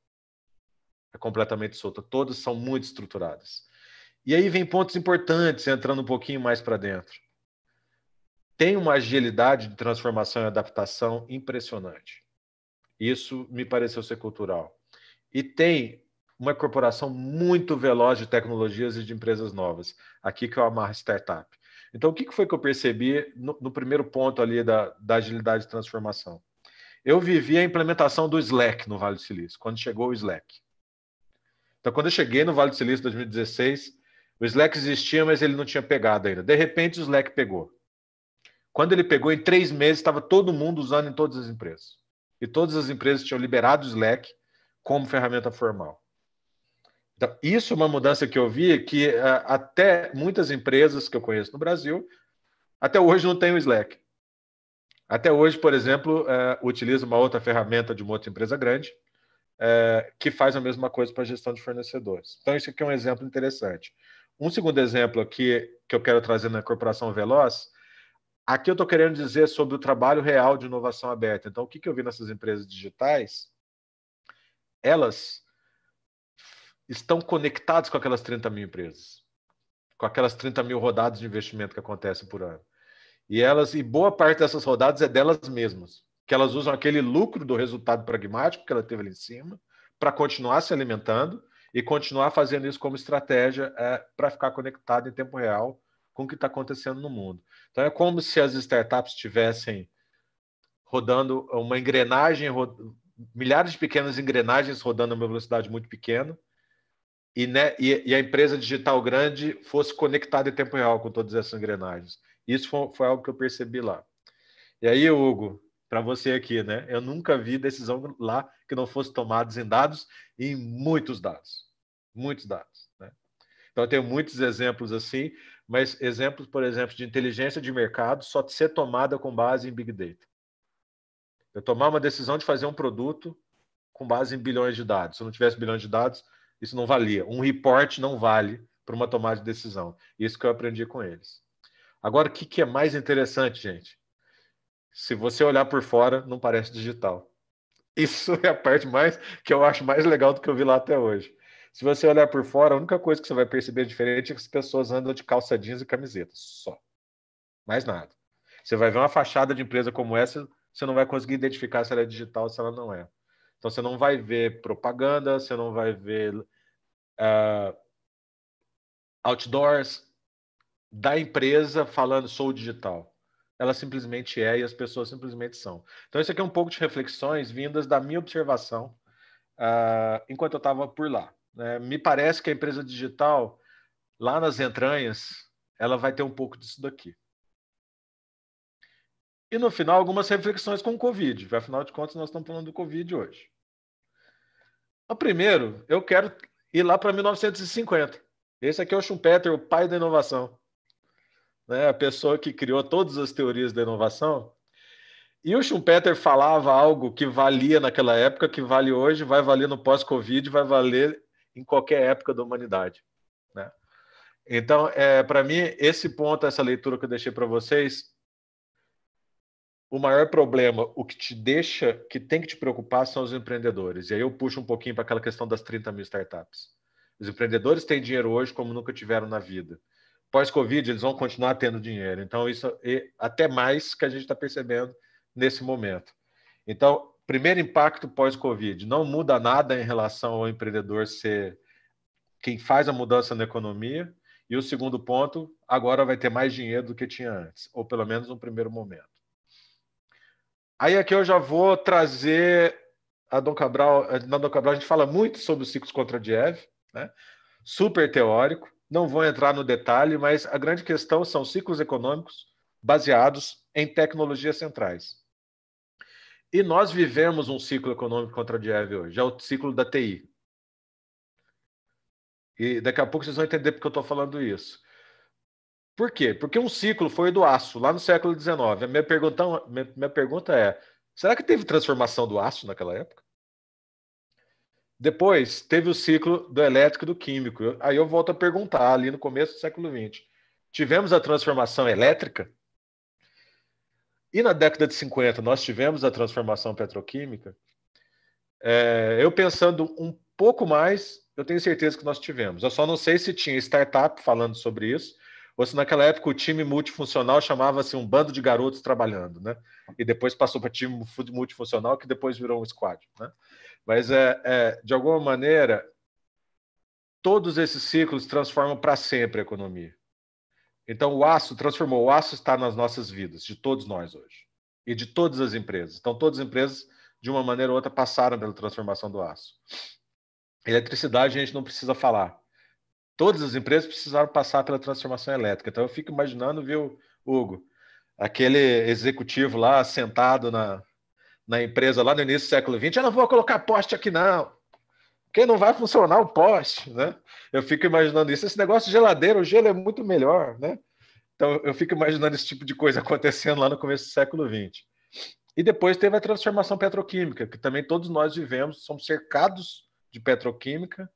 É completamente solta. Todas são muito estruturadas. E aí vem pontos importantes, entrando um pouquinho mais para dentro. Tem uma agilidade de transformação e adaptação impressionante. Isso me pareceu ser cultural. E tem uma corporação muito veloz de tecnologias e de empresas novas. Aqui que eu é amarro startup. Então, o que foi que eu percebi no, no primeiro ponto ali da, da agilidade de transformação? Eu vivi a implementação do Slack no Vale do Silício, quando chegou o Slack. Então, quando eu cheguei no Vale do Silício em 2016, o Slack existia, mas ele não tinha pegado ainda. De repente, o Slack pegou. Quando ele pegou, em três meses, estava todo mundo usando em todas as empresas. E todas as empresas tinham liberado o Slack como ferramenta formal. Então, isso é uma mudança que eu vi que é, até muitas empresas que eu conheço no Brasil, até hoje não tem o Slack. Até hoje, por exemplo, é, utiliza uma outra ferramenta de uma outra empresa grande é, que faz a mesma coisa para a gestão de fornecedores. Então, isso aqui é um exemplo interessante. Um segundo exemplo aqui que eu quero trazer na Corporação Veloz, aqui eu estou querendo dizer sobre o trabalho real de inovação aberta. Então, o que, que eu vi nessas empresas digitais? Elas estão conectados com aquelas 30 mil empresas, com aquelas 30 mil rodadas de investimento que acontecem por ano. E elas, e boa parte dessas rodadas é delas mesmas, que elas usam aquele lucro do resultado pragmático que ela teve ali em cima para continuar se alimentando e continuar fazendo isso como estratégia é, para ficar conectado em tempo real com o que está acontecendo no mundo. Então é como se as startups tivessem rodando uma engrenagem, milhares de pequenas engrenagens rodando a uma velocidade muito pequena, e, né, e, e, a empresa digital grande fosse conectada em tempo real com todas essas engrenagens. Isso foi, foi algo que eu percebi lá. E aí, Hugo, para você aqui, né? Eu nunca vi decisão lá que não fosse tomada em dados, em muitos dados, muitos dados. Né? Então, eu tenho muitos exemplos assim, mas exemplos, por exemplo, de inteligência de mercado só de ser tomada com base em Big Data. Eu tomar uma decisão de fazer um produto com base em bilhões de dados. Se eu não tivesse bilhões de dados, isso não valia. Um report não vale para uma tomada de decisão. Isso que eu aprendi com eles. Agora, o que, que é mais interessante, gente? Se você olhar por fora, não parece digital. Isso é a parte mais que eu acho mais legal do que eu vi lá até hoje. Se você olhar por fora, a única coisa que você vai perceber diferente é que as pessoas andam de calça jeans e camiseta, só. Mais nada. Você vai ver uma fachada de empresa como essa, você não vai conseguir identificar se ela é digital ou se ela não é. Então você não vai ver propaganda, você não vai ver uh, outdoors da empresa falando sou digital. Ela simplesmente é e as pessoas simplesmente são. Então, isso aqui é um pouco de reflexões vindas da minha observação uh, enquanto eu estava por lá. Né? Me parece que a empresa digital, lá nas entranhas, ela vai ter um pouco disso daqui. E no final, algumas reflexões com o Covid. Afinal de contas, nós estamos falando do Covid hoje. Mas, primeiro, eu quero e lá para 1950. Esse aqui é o Schumpeter, o pai da inovação. Né? A pessoa que criou todas as teorias da inovação. E o Schumpeter falava algo que valia naquela época, que vale hoje, vai valer no pós-Covid, vai valer em qualquer época da humanidade. Né? Então, é, para mim, esse ponto, essa leitura que eu deixei para vocês, o maior problema, o que te deixa, que tem que te preocupar são os empreendedores. E aí eu puxo um pouquinho para aquela questão das 30 mil startups. Os empreendedores têm dinheiro hoje como nunca tiveram na vida. Pós-Covid, eles vão continuar tendo dinheiro. Então, isso é até mais que a gente está percebendo nesse momento. Então, primeiro impacto pós-Covid, não muda nada em relação ao empreendedor ser quem faz a mudança na economia. E o segundo ponto, agora vai ter mais dinheiro do que tinha antes, ou pelo menos no primeiro momento. Aí aqui eu já vou trazer a Dom Cabral. Eh, na Dom Cabral a gente fala muito sobre os ciclos contra Diev, né? super teórico. Não vou entrar no detalhe, mas a grande questão são ciclos econômicos baseados em tecnologias centrais. E nós vivemos um ciclo econômico contra Diev hoje, é o ciclo da TI. E daqui a pouco vocês vão entender porque eu estou falando isso. Por quê? Porque um ciclo foi do aço, lá no século XIX. A minha pergunta, minha pergunta é: será que teve transformação do aço naquela época? Depois teve o ciclo do elétrico e do químico. Aí eu volto a perguntar ali no começo do século XX. Tivemos a transformação elétrica? E na década de 50 nós tivemos a transformação petroquímica? É, eu pensando um pouco mais, eu tenho certeza que nós tivemos. Eu só não sei se tinha startup falando sobre isso, ou se naquela época o time multifuncional chamava-se um bando de garotos trabalhando, né? E depois passou para time multifuncional, que depois virou um squad, né? Mas, é, é de alguma maneira, todos esses ciclos transformam para sempre a economia. Então, o aço transformou. O aço está nas nossas vidas, de todos nós hoje. E de todas as empresas. Então, todas as empresas, de uma maneira ou outra, passaram pela transformação do aço. Eletricidade, a gente não precisa falar todas as empresas precisaram passar pela transformação elétrica. Então eu fico imaginando, viu, Hugo, aquele executivo lá sentado na, na empresa lá no início do século XX, eu não vou colocar poste aqui não, porque não vai funcionar o poste, né? Eu fico imaginando isso. Esse negócio de geladeira, o gelo é muito melhor, né? Então eu fico imaginando esse tipo de coisa acontecendo lá no começo do século XX. E depois teve a transformação petroquímica, que também todos nós vivemos, somos cercados de petroquímica,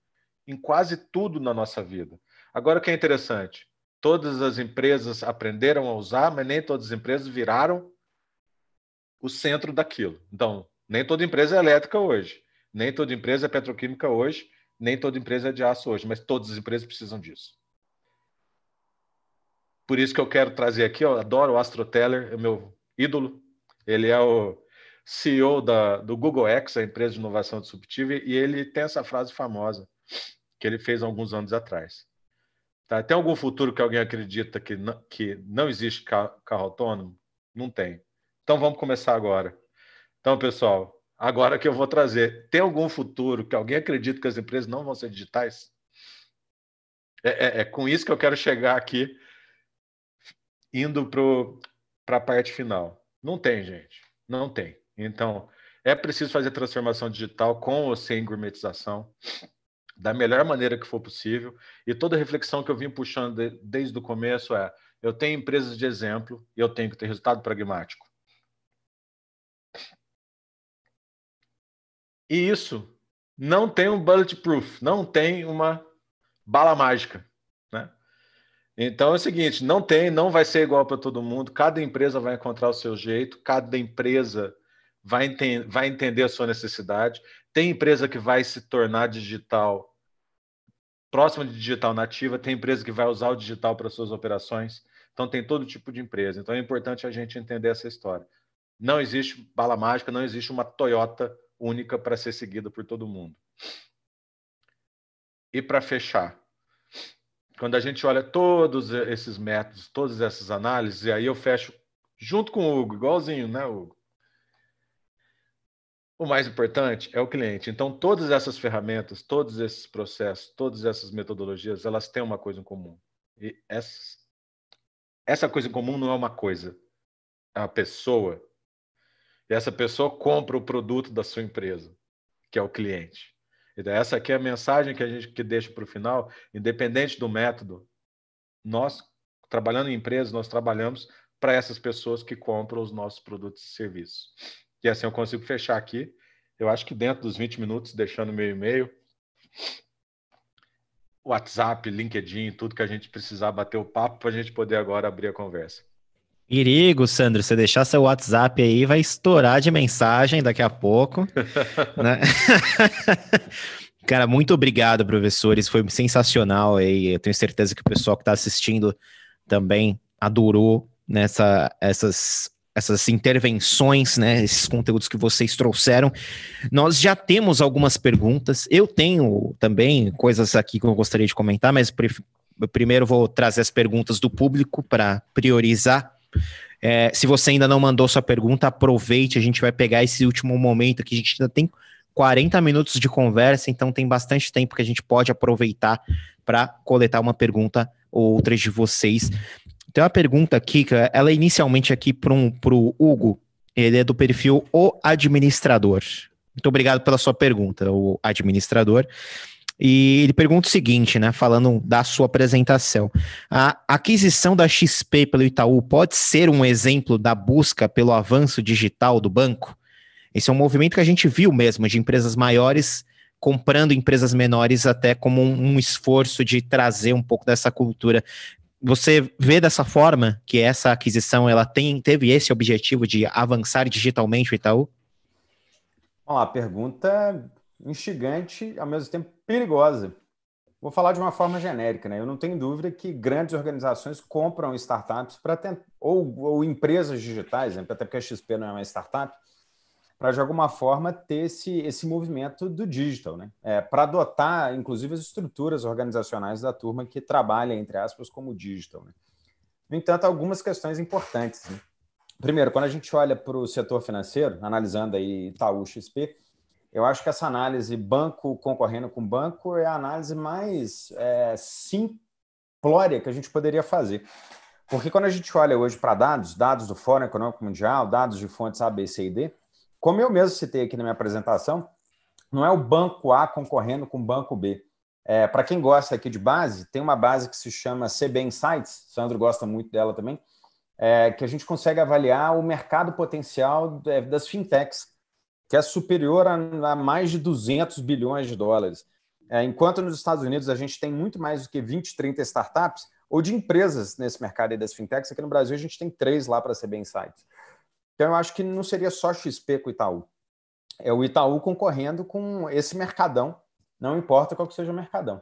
em quase tudo na nossa vida. Agora, o que é interessante? Todas as empresas aprenderam a usar, mas nem todas as empresas viraram o centro daquilo. Então, nem toda empresa é elétrica hoje, nem toda empresa é petroquímica hoje, nem toda empresa é de aço hoje, mas todas as empresas precisam disso. Por isso que eu quero trazer aqui, eu adoro o Astro Teller, é meu ídolo. Ele é o CEO da, do Google X, a empresa de inovação disruptiva, e ele tem essa frase famosa que ele fez alguns anos atrás. Tá? Tem algum futuro que alguém acredita que não, que não existe carro, carro autônomo? Não tem. Então vamos começar agora. Então, pessoal, agora que eu vou trazer, tem algum futuro que alguém acredita que as empresas não vão ser digitais? É, é, é com isso que eu quero chegar aqui, indo para a parte final. Não tem, gente. Não tem. Então, é preciso fazer transformação digital com ou sem gourmetização da melhor maneira que for possível. E toda a reflexão que eu vim puxando de, desde o começo é: eu tenho empresas de exemplo e eu tenho que ter resultado pragmático. E isso não tem um bulletproof, não tem uma bala mágica. Né? Então é o seguinte: não tem, não vai ser igual para todo mundo, cada empresa vai encontrar o seu jeito, cada empresa vai, vai entender a sua necessidade. Tem empresa que vai se tornar digital, próxima de digital nativa, tem empresa que vai usar o digital para suas operações. Então, tem todo tipo de empresa. Então, é importante a gente entender essa história. Não existe bala mágica, não existe uma Toyota única para ser seguida por todo mundo. E para fechar, quando a gente olha todos esses métodos, todas essas análises, e aí eu fecho junto com o Hugo, igualzinho, né, Hugo? O mais importante é o cliente. Então, todas essas ferramentas, todos esses processos, todas essas metodologias, elas têm uma coisa em comum. E essa, essa coisa em comum não é uma coisa, é a pessoa. E essa pessoa compra o produto da sua empresa, que é o cliente. Então, essa aqui é a mensagem que a gente que deixa para o final, independente do método. Nós, trabalhando em empresas, nós trabalhamos para essas pessoas que compram os nossos produtos e serviços que assim eu consigo fechar aqui. Eu acho que dentro dos 20 minutos, deixando meu e-mail, WhatsApp, LinkedIn, tudo que a gente precisar bater o papo para a gente poder agora abrir a conversa. Perigo, Sandro, você deixar seu WhatsApp aí, vai estourar de mensagem daqui a pouco. né? Cara, muito obrigado, professores. Foi sensacional aí. Eu tenho certeza que o pessoal que está assistindo também adorou nessa, essas essas intervenções, né, esses conteúdos que vocês trouxeram. Nós já temos algumas perguntas. Eu tenho também coisas aqui que eu gostaria de comentar, mas primeiro vou trazer as perguntas do público para priorizar. É, se você ainda não mandou sua pergunta, aproveite, a gente vai pegar esse último momento que a gente ainda tem 40 minutos de conversa, então tem bastante tempo que a gente pode aproveitar para coletar uma pergunta ou outras de vocês. Tem uma pergunta aqui, que ela é inicialmente aqui para um, o Hugo. Ele é do perfil O Administrador. Muito obrigado pela sua pergunta, o administrador. E ele pergunta o seguinte, né? Falando da sua apresentação. A aquisição da XP pelo Itaú pode ser um exemplo da busca pelo avanço digital do banco? Esse é um movimento que a gente viu mesmo, de empresas maiores comprando empresas menores, até como um, um esforço de trazer um pouco dessa cultura você vê dessa forma que essa aquisição ela tem, teve esse objetivo de avançar digitalmente o Itaú? Uma pergunta é instigante, ao mesmo tempo perigosa. Vou falar de uma forma genérica, né? Eu não tenho dúvida que grandes organizações compram startups para ou, ou empresas digitais, né? até porque a XP não é uma startup, para de alguma forma ter esse, esse movimento do digital, né? É, para adotar, inclusive, as estruturas organizacionais da turma que trabalha, entre aspas, como digital. Né? No entanto, algumas questões importantes. Né? Primeiro, quando a gente olha para o setor financeiro, analisando aí Itaú XP, eu acho que essa análise banco concorrendo com banco é a análise mais é, simplória que a gente poderia fazer. Porque quando a gente olha hoje para dados, dados do Fórum Econômico Mundial, dados de fontes A, B, C e D, como eu mesmo citei aqui na minha apresentação, não é o banco A concorrendo com o banco B. É, Para quem gosta aqui de base, tem uma base que se chama CB Insights, Sandro gosta muito dela também, é, que a gente consegue avaliar o mercado potencial é, das fintechs, que é superior a, a mais de 200 bilhões de dólares. É, enquanto nos Estados Unidos a gente tem muito mais do que 20, 30 startups ou de empresas nesse mercado das fintechs, aqui no Brasil a gente tem três lá para ser bem sites. Então, eu acho que não seria só XP com o Itaú. É o Itaú concorrendo com esse mercadão, não importa qual que seja o mercadão.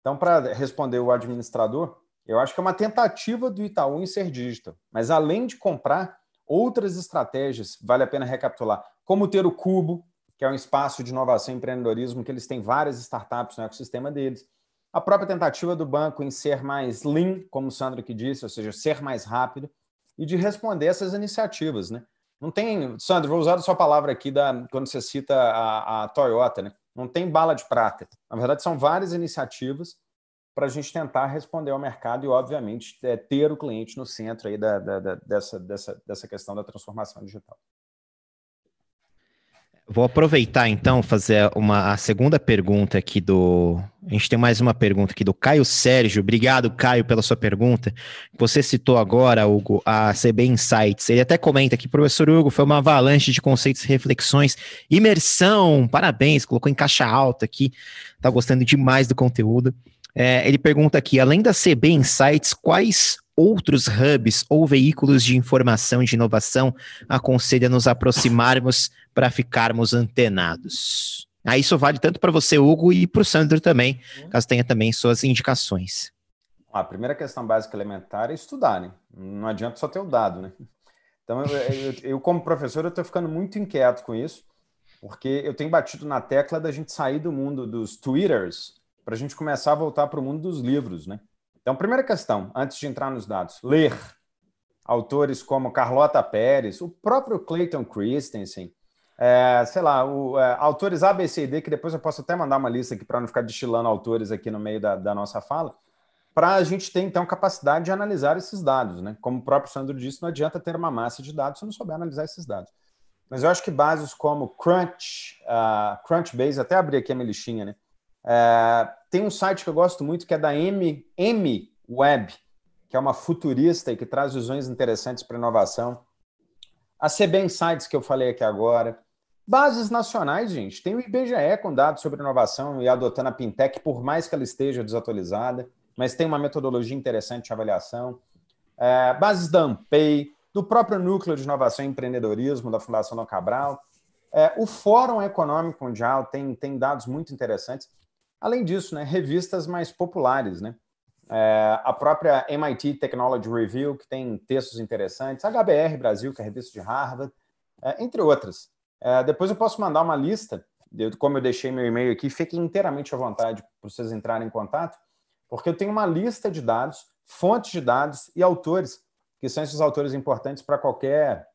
Então, para responder o administrador, eu acho que é uma tentativa do Itaú em ser digital. Mas, além de comprar, outras estratégias, vale a pena recapitular, como ter o Cubo, que é um espaço de inovação e empreendedorismo, que eles têm várias startups no ecossistema deles. A própria tentativa do banco em ser mais lean, como o Sandro que disse, ou seja, ser mais rápido, e de responder essas iniciativas. Né? Não tem, Sandro, vou usar a sua palavra aqui da, quando você cita a, a Toyota, né? Não tem bala de prata. Na verdade, são várias iniciativas para a gente tentar responder ao mercado e, obviamente, é, ter o cliente no centro aí da, da, da, dessa, dessa, dessa questão da transformação digital. Vou aproveitar então fazer uma a segunda pergunta aqui do. A gente tem mais uma pergunta aqui do Caio Sérgio. Obrigado, Caio, pela sua pergunta. Você citou agora, Hugo, a CB Insights. Ele até comenta aqui, professor Hugo, foi uma avalanche de conceitos e reflexões. Imersão, parabéns, colocou em caixa alta aqui. Tá gostando demais do conteúdo. É, ele pergunta aqui: além da CB Insights, quais outros hubs ou veículos de informação e de inovação aconselha nos aproximarmos para ficarmos antenados? Ah, isso vale tanto para você, Hugo, e para o Sandro também, uhum. caso tenha também suas indicações. A primeira questão básica elementar é estudar, né? Não adianta só ter o dado, né? Então, eu, eu, eu como professor, eu estou ficando muito inquieto com isso, porque eu tenho batido na tecla da gente sair do mundo dos Twitters para a gente começar a voltar para o mundo dos livros, né? Então, primeira questão, antes de entrar nos dados, ler autores como Carlota Pérez, o próprio Clayton Christensen, é, sei lá, o, é, autores A, B, C e D, que depois eu posso até mandar uma lista aqui para não ficar destilando autores aqui no meio da, da nossa fala, para a gente ter, então, capacidade de analisar esses dados. Né? Como o próprio Sandro disse, não adianta ter uma massa de dados se não souber analisar esses dados. Mas eu acho que bases como Crunch, uh, Crunchbase, até abri aqui a minha listinha, né? É, tem um site que eu gosto muito que é da M, M Web, que é uma futurista e que traz visões interessantes para inovação. A CB Insights, que eu falei aqui agora. Bases nacionais, gente. Tem o IBGE com dados sobre inovação e adotando a Pintec, por mais que ela esteja desatualizada, mas tem uma metodologia interessante de avaliação. É, bases da Ampei, do próprio Núcleo de Inovação e Empreendedorismo da Fundação Dom Cabral. É, o Fórum Econômico Mundial tem, tem dados muito interessantes. Além disso, né, revistas mais populares, né? É, a própria MIT Technology Review, que tem textos interessantes, HBR Brasil, que é a revista de Harvard, é, entre outras. É, depois eu posso mandar uma lista, de como eu deixei meu e-mail aqui, fiquem inteiramente à vontade para vocês entrarem em contato, porque eu tenho uma lista de dados, fontes de dados e autores, que são esses autores importantes para qualquer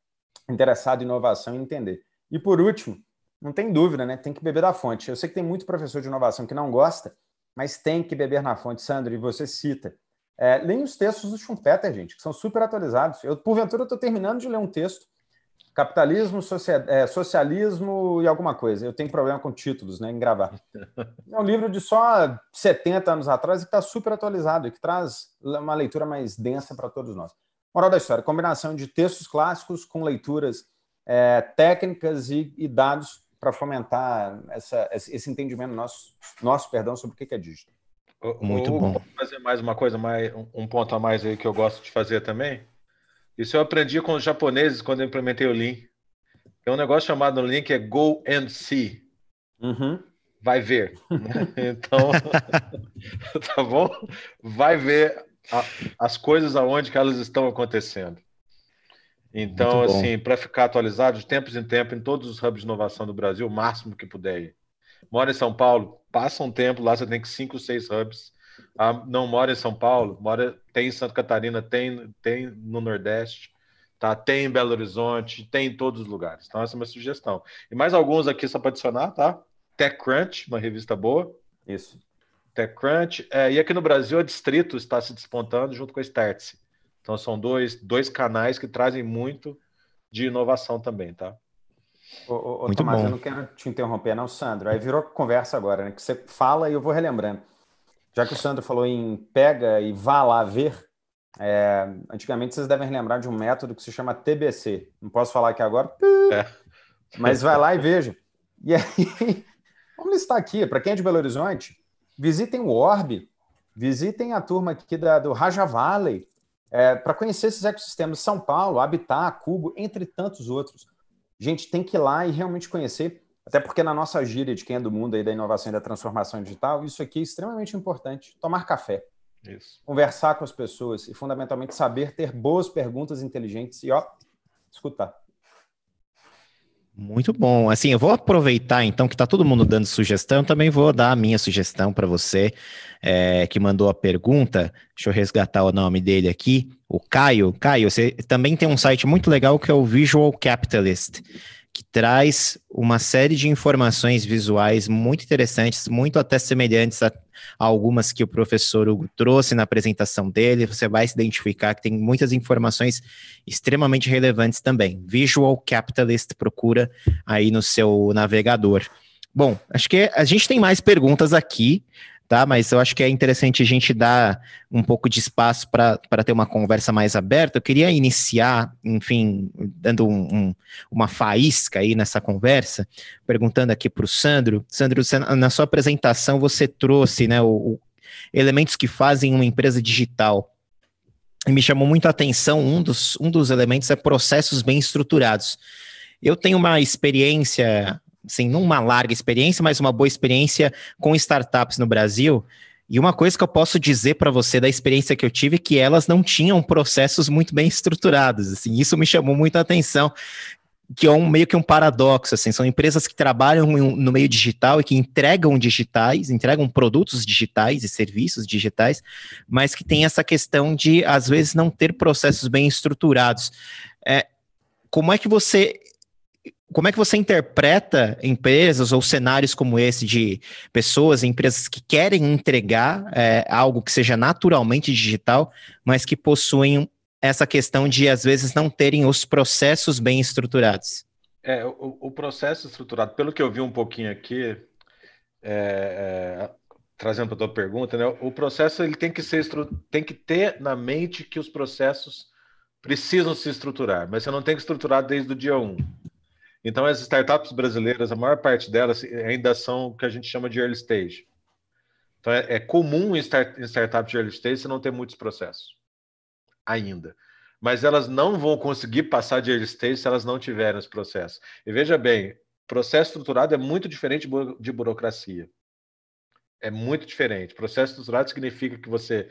interessado em inovação entender. E por último, não tem dúvida, né? Tem que beber da fonte. Eu sei que tem muito professor de inovação que não gosta, mas tem que beber na fonte, Sandro, e você cita. É, leia os textos do Schumpeter, gente, que são super atualizados. Eu, porventura, estou terminando de ler um texto, Capitalismo, Socia é, Socialismo e alguma coisa. Eu tenho problema com títulos, né, em gravar. É um livro de só 70 anos atrás e que está super atualizado e que traz uma leitura mais densa para todos nós. Moral da história, combinação de textos clássicos com leituras é, técnicas e, e dados para fomentar essa, esse entendimento nosso, nosso perdão sobre o que é digital. Muito bom. Vou fazer mais uma coisa, mais, um ponto a mais aí que eu gosto de fazer também. Isso eu aprendi com os japoneses quando eu implementei o Lean. Tem um negócio chamado no Lean que é Go and See. Uhum. Vai ver. Né? então, tá bom? Vai ver a, as coisas aonde que elas estão acontecendo. Então, assim, para ficar atualizado de tempos em tempo em todos os hubs de inovação do Brasil, o máximo que puder ir. Mora em São Paulo, passa um tempo lá, você tem que cinco, seis hubs. Ah, não mora em São Paulo, mora tem em Santa Catarina, tem, tem no Nordeste, tá? Tem em Belo Horizonte, tem em todos os lugares. Então essa é uma sugestão. E mais alguns aqui só para adicionar, tá? TechCrunch, uma revista boa. Isso. TechCrunch. É, e aqui no Brasil, a Distrito está se despontando junto com a Startse. Então são dois, dois canais que trazem muito de inovação também, tá? Ô, ô, ô muito Tomás, bom. eu não quero te interromper, não, Sandro. Aí virou conversa agora, né? Que você fala e eu vou relembrando. Já que o Sandro falou em pega e vá lá ver, é, antigamente vocês devem lembrar de um método que se chama TBC. Não posso falar aqui agora, é. mas vai lá e veja. E aí, vamos listar aqui, para quem é de Belo Horizonte, visitem o Orbe, visitem a turma aqui da, do Raja Valley, é, para conhecer esses ecossistemas, São Paulo, Habitat, Cubo, entre tantos outros. A gente tem que ir lá e realmente conhecer, até porque na nossa gíria de quem é do mundo aí da inovação e da transformação digital, isso aqui é extremamente importante. Tomar café, isso. conversar com as pessoas e, fundamentalmente, saber ter boas perguntas inteligentes e, ó, escutar. Muito bom. Assim, eu vou aproveitar então que está todo mundo dando sugestão, também vou dar a minha sugestão para você é, que mandou a pergunta. Deixa eu resgatar o nome dele aqui, o Caio. Caio, você também tem um site muito legal que é o Visual Capitalist que traz uma série de informações visuais muito interessantes, muito até semelhantes a algumas que o professor Hugo trouxe na apresentação dele. Você vai se identificar que tem muitas informações extremamente relevantes também. Visual Capitalist procura aí no seu navegador. Bom, acho que a gente tem mais perguntas aqui tá? Mas eu acho que é interessante a gente dar um pouco de espaço para ter uma conversa mais aberta. Eu queria iniciar, enfim, dando um, um, uma faísca aí nessa conversa, perguntando aqui para o Sandro. Sandro, na sua apresentação você trouxe né, o, o, elementos que fazem uma empresa digital. E me chamou muito a atenção, um dos, um dos elementos é processos bem estruturados. Eu tenho uma experiência assim, não larga experiência, mas uma boa experiência com startups no Brasil. E uma coisa que eu posso dizer para você da experiência que eu tive é que elas não tinham processos muito bem estruturados. Assim, isso me chamou muita atenção, que é um meio que um paradoxo. Assim, são empresas que trabalham no meio digital e que entregam digitais, entregam produtos digitais e serviços digitais, mas que tem essa questão de às vezes não ter processos bem estruturados. É, como é que você como é que você interpreta empresas ou cenários como esse de pessoas, empresas que querem entregar é, algo que seja naturalmente digital, mas que possuem essa questão de, às vezes, não terem os processos bem estruturados? É, o, o processo estruturado, pelo que eu vi um pouquinho aqui, é, é, trazendo para a tua pergunta, né, o processo ele tem que ser tem que ter na mente que os processos precisam se estruturar, mas você não tem que estruturar desde o dia 1. Um. Então, as startups brasileiras, a maior parte delas eh, ainda são o que a gente chama de early stage. Então, é, é comum em, start, em startups de early stage você não ter muitos processos ainda. Mas elas não vão conseguir passar de early stage se elas não tiverem os processos. E veja bem, processo estruturado é muito diferente de burocracia. É muito diferente. Processo estruturado significa que você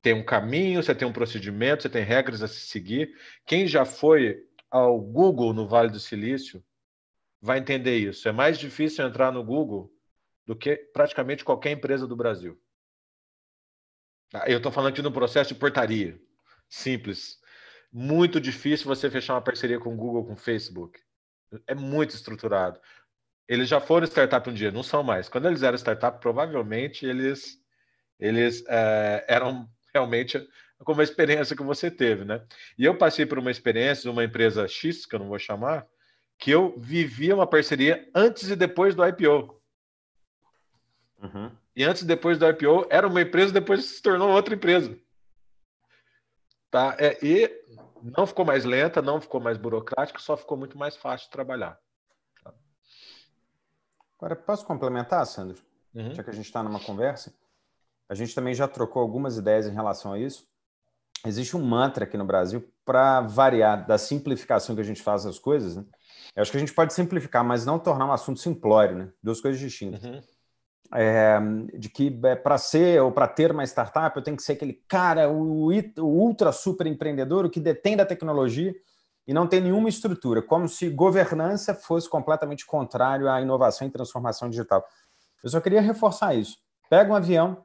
tem um caminho, você tem um procedimento, você tem regras a se seguir. Quem já foi ao Google no Vale do Silício vai entender isso. É mais difícil entrar no Google do que praticamente qualquer empresa do Brasil. Ah, eu estou falando aqui no processo de portaria. Simples. Muito difícil você fechar uma parceria com o Google, com o Facebook. É muito estruturado. Eles já foram startup um dia, não são mais. Quando eles eram startup, provavelmente eles, eles é, eram realmente como a experiência que você teve, né? E eu passei por uma experiência de uma empresa X, que eu não vou chamar, que eu vivia uma parceria antes e depois do IPO. Uhum. E antes e depois do IPO era uma empresa, depois se tornou outra empresa. Tá? É, e não ficou mais lenta, não ficou mais burocrática, só ficou muito mais fácil de trabalhar. Tá? Agora, posso complementar, Sandro? Uhum. Já que a gente está numa conversa, a gente também já trocou algumas ideias em relação a isso existe um mantra aqui no Brasil para variar da simplificação que a gente faz as coisas, né? Eu acho que a gente pode simplificar, mas não tornar um assunto simplório, né? Duas coisas distintas. Uhum. É, de que é, para ser ou para ter uma startup, eu tenho que ser aquele cara, o, o ultra super empreendedor, o que detém da tecnologia e não tem nenhuma estrutura, como se governança fosse completamente contrário à inovação e transformação digital. Eu só queria reforçar isso. Pega um avião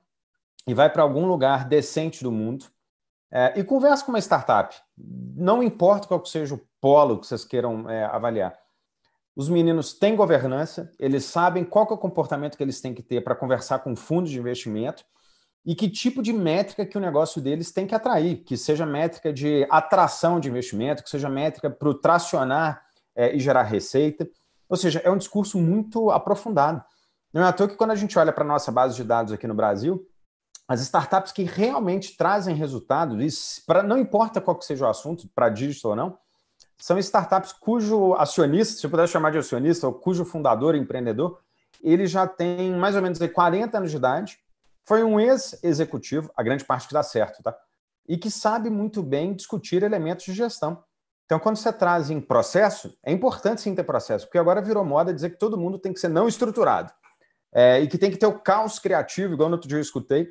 e vai para algum lugar decente do mundo, é, e converse com uma startup. Não importa qual que seja o polo que vocês queiram é, avaliar. Os meninos têm governança, eles sabem qual é o comportamento que eles têm que ter para conversar com fundos de investimento e que tipo de métrica que o negócio deles tem que atrair, que seja métrica de atração de investimento, que seja métrica para tracionar é, e gerar receita. Ou seja, é um discurso muito aprofundado. Não é à toa que quando a gente olha para a nossa base de dados aqui no Brasil, as startups que realmente trazem resultado, não importa qual que seja o assunto, para digital ou não, são startups cujo acionista, se eu puder chamar de acionista, ou cujo fundador, empreendedor, ele já tem mais ou menos 40 anos de idade, foi um ex-executivo, a grande parte que dá certo, tá? E que sabe muito bem discutir elementos de gestão. Então, quando você traz em processo, é importante sim ter processo, porque agora virou moda dizer que todo mundo tem que ser não estruturado é, e que tem que ter o caos criativo, igual no outro dia eu escutei,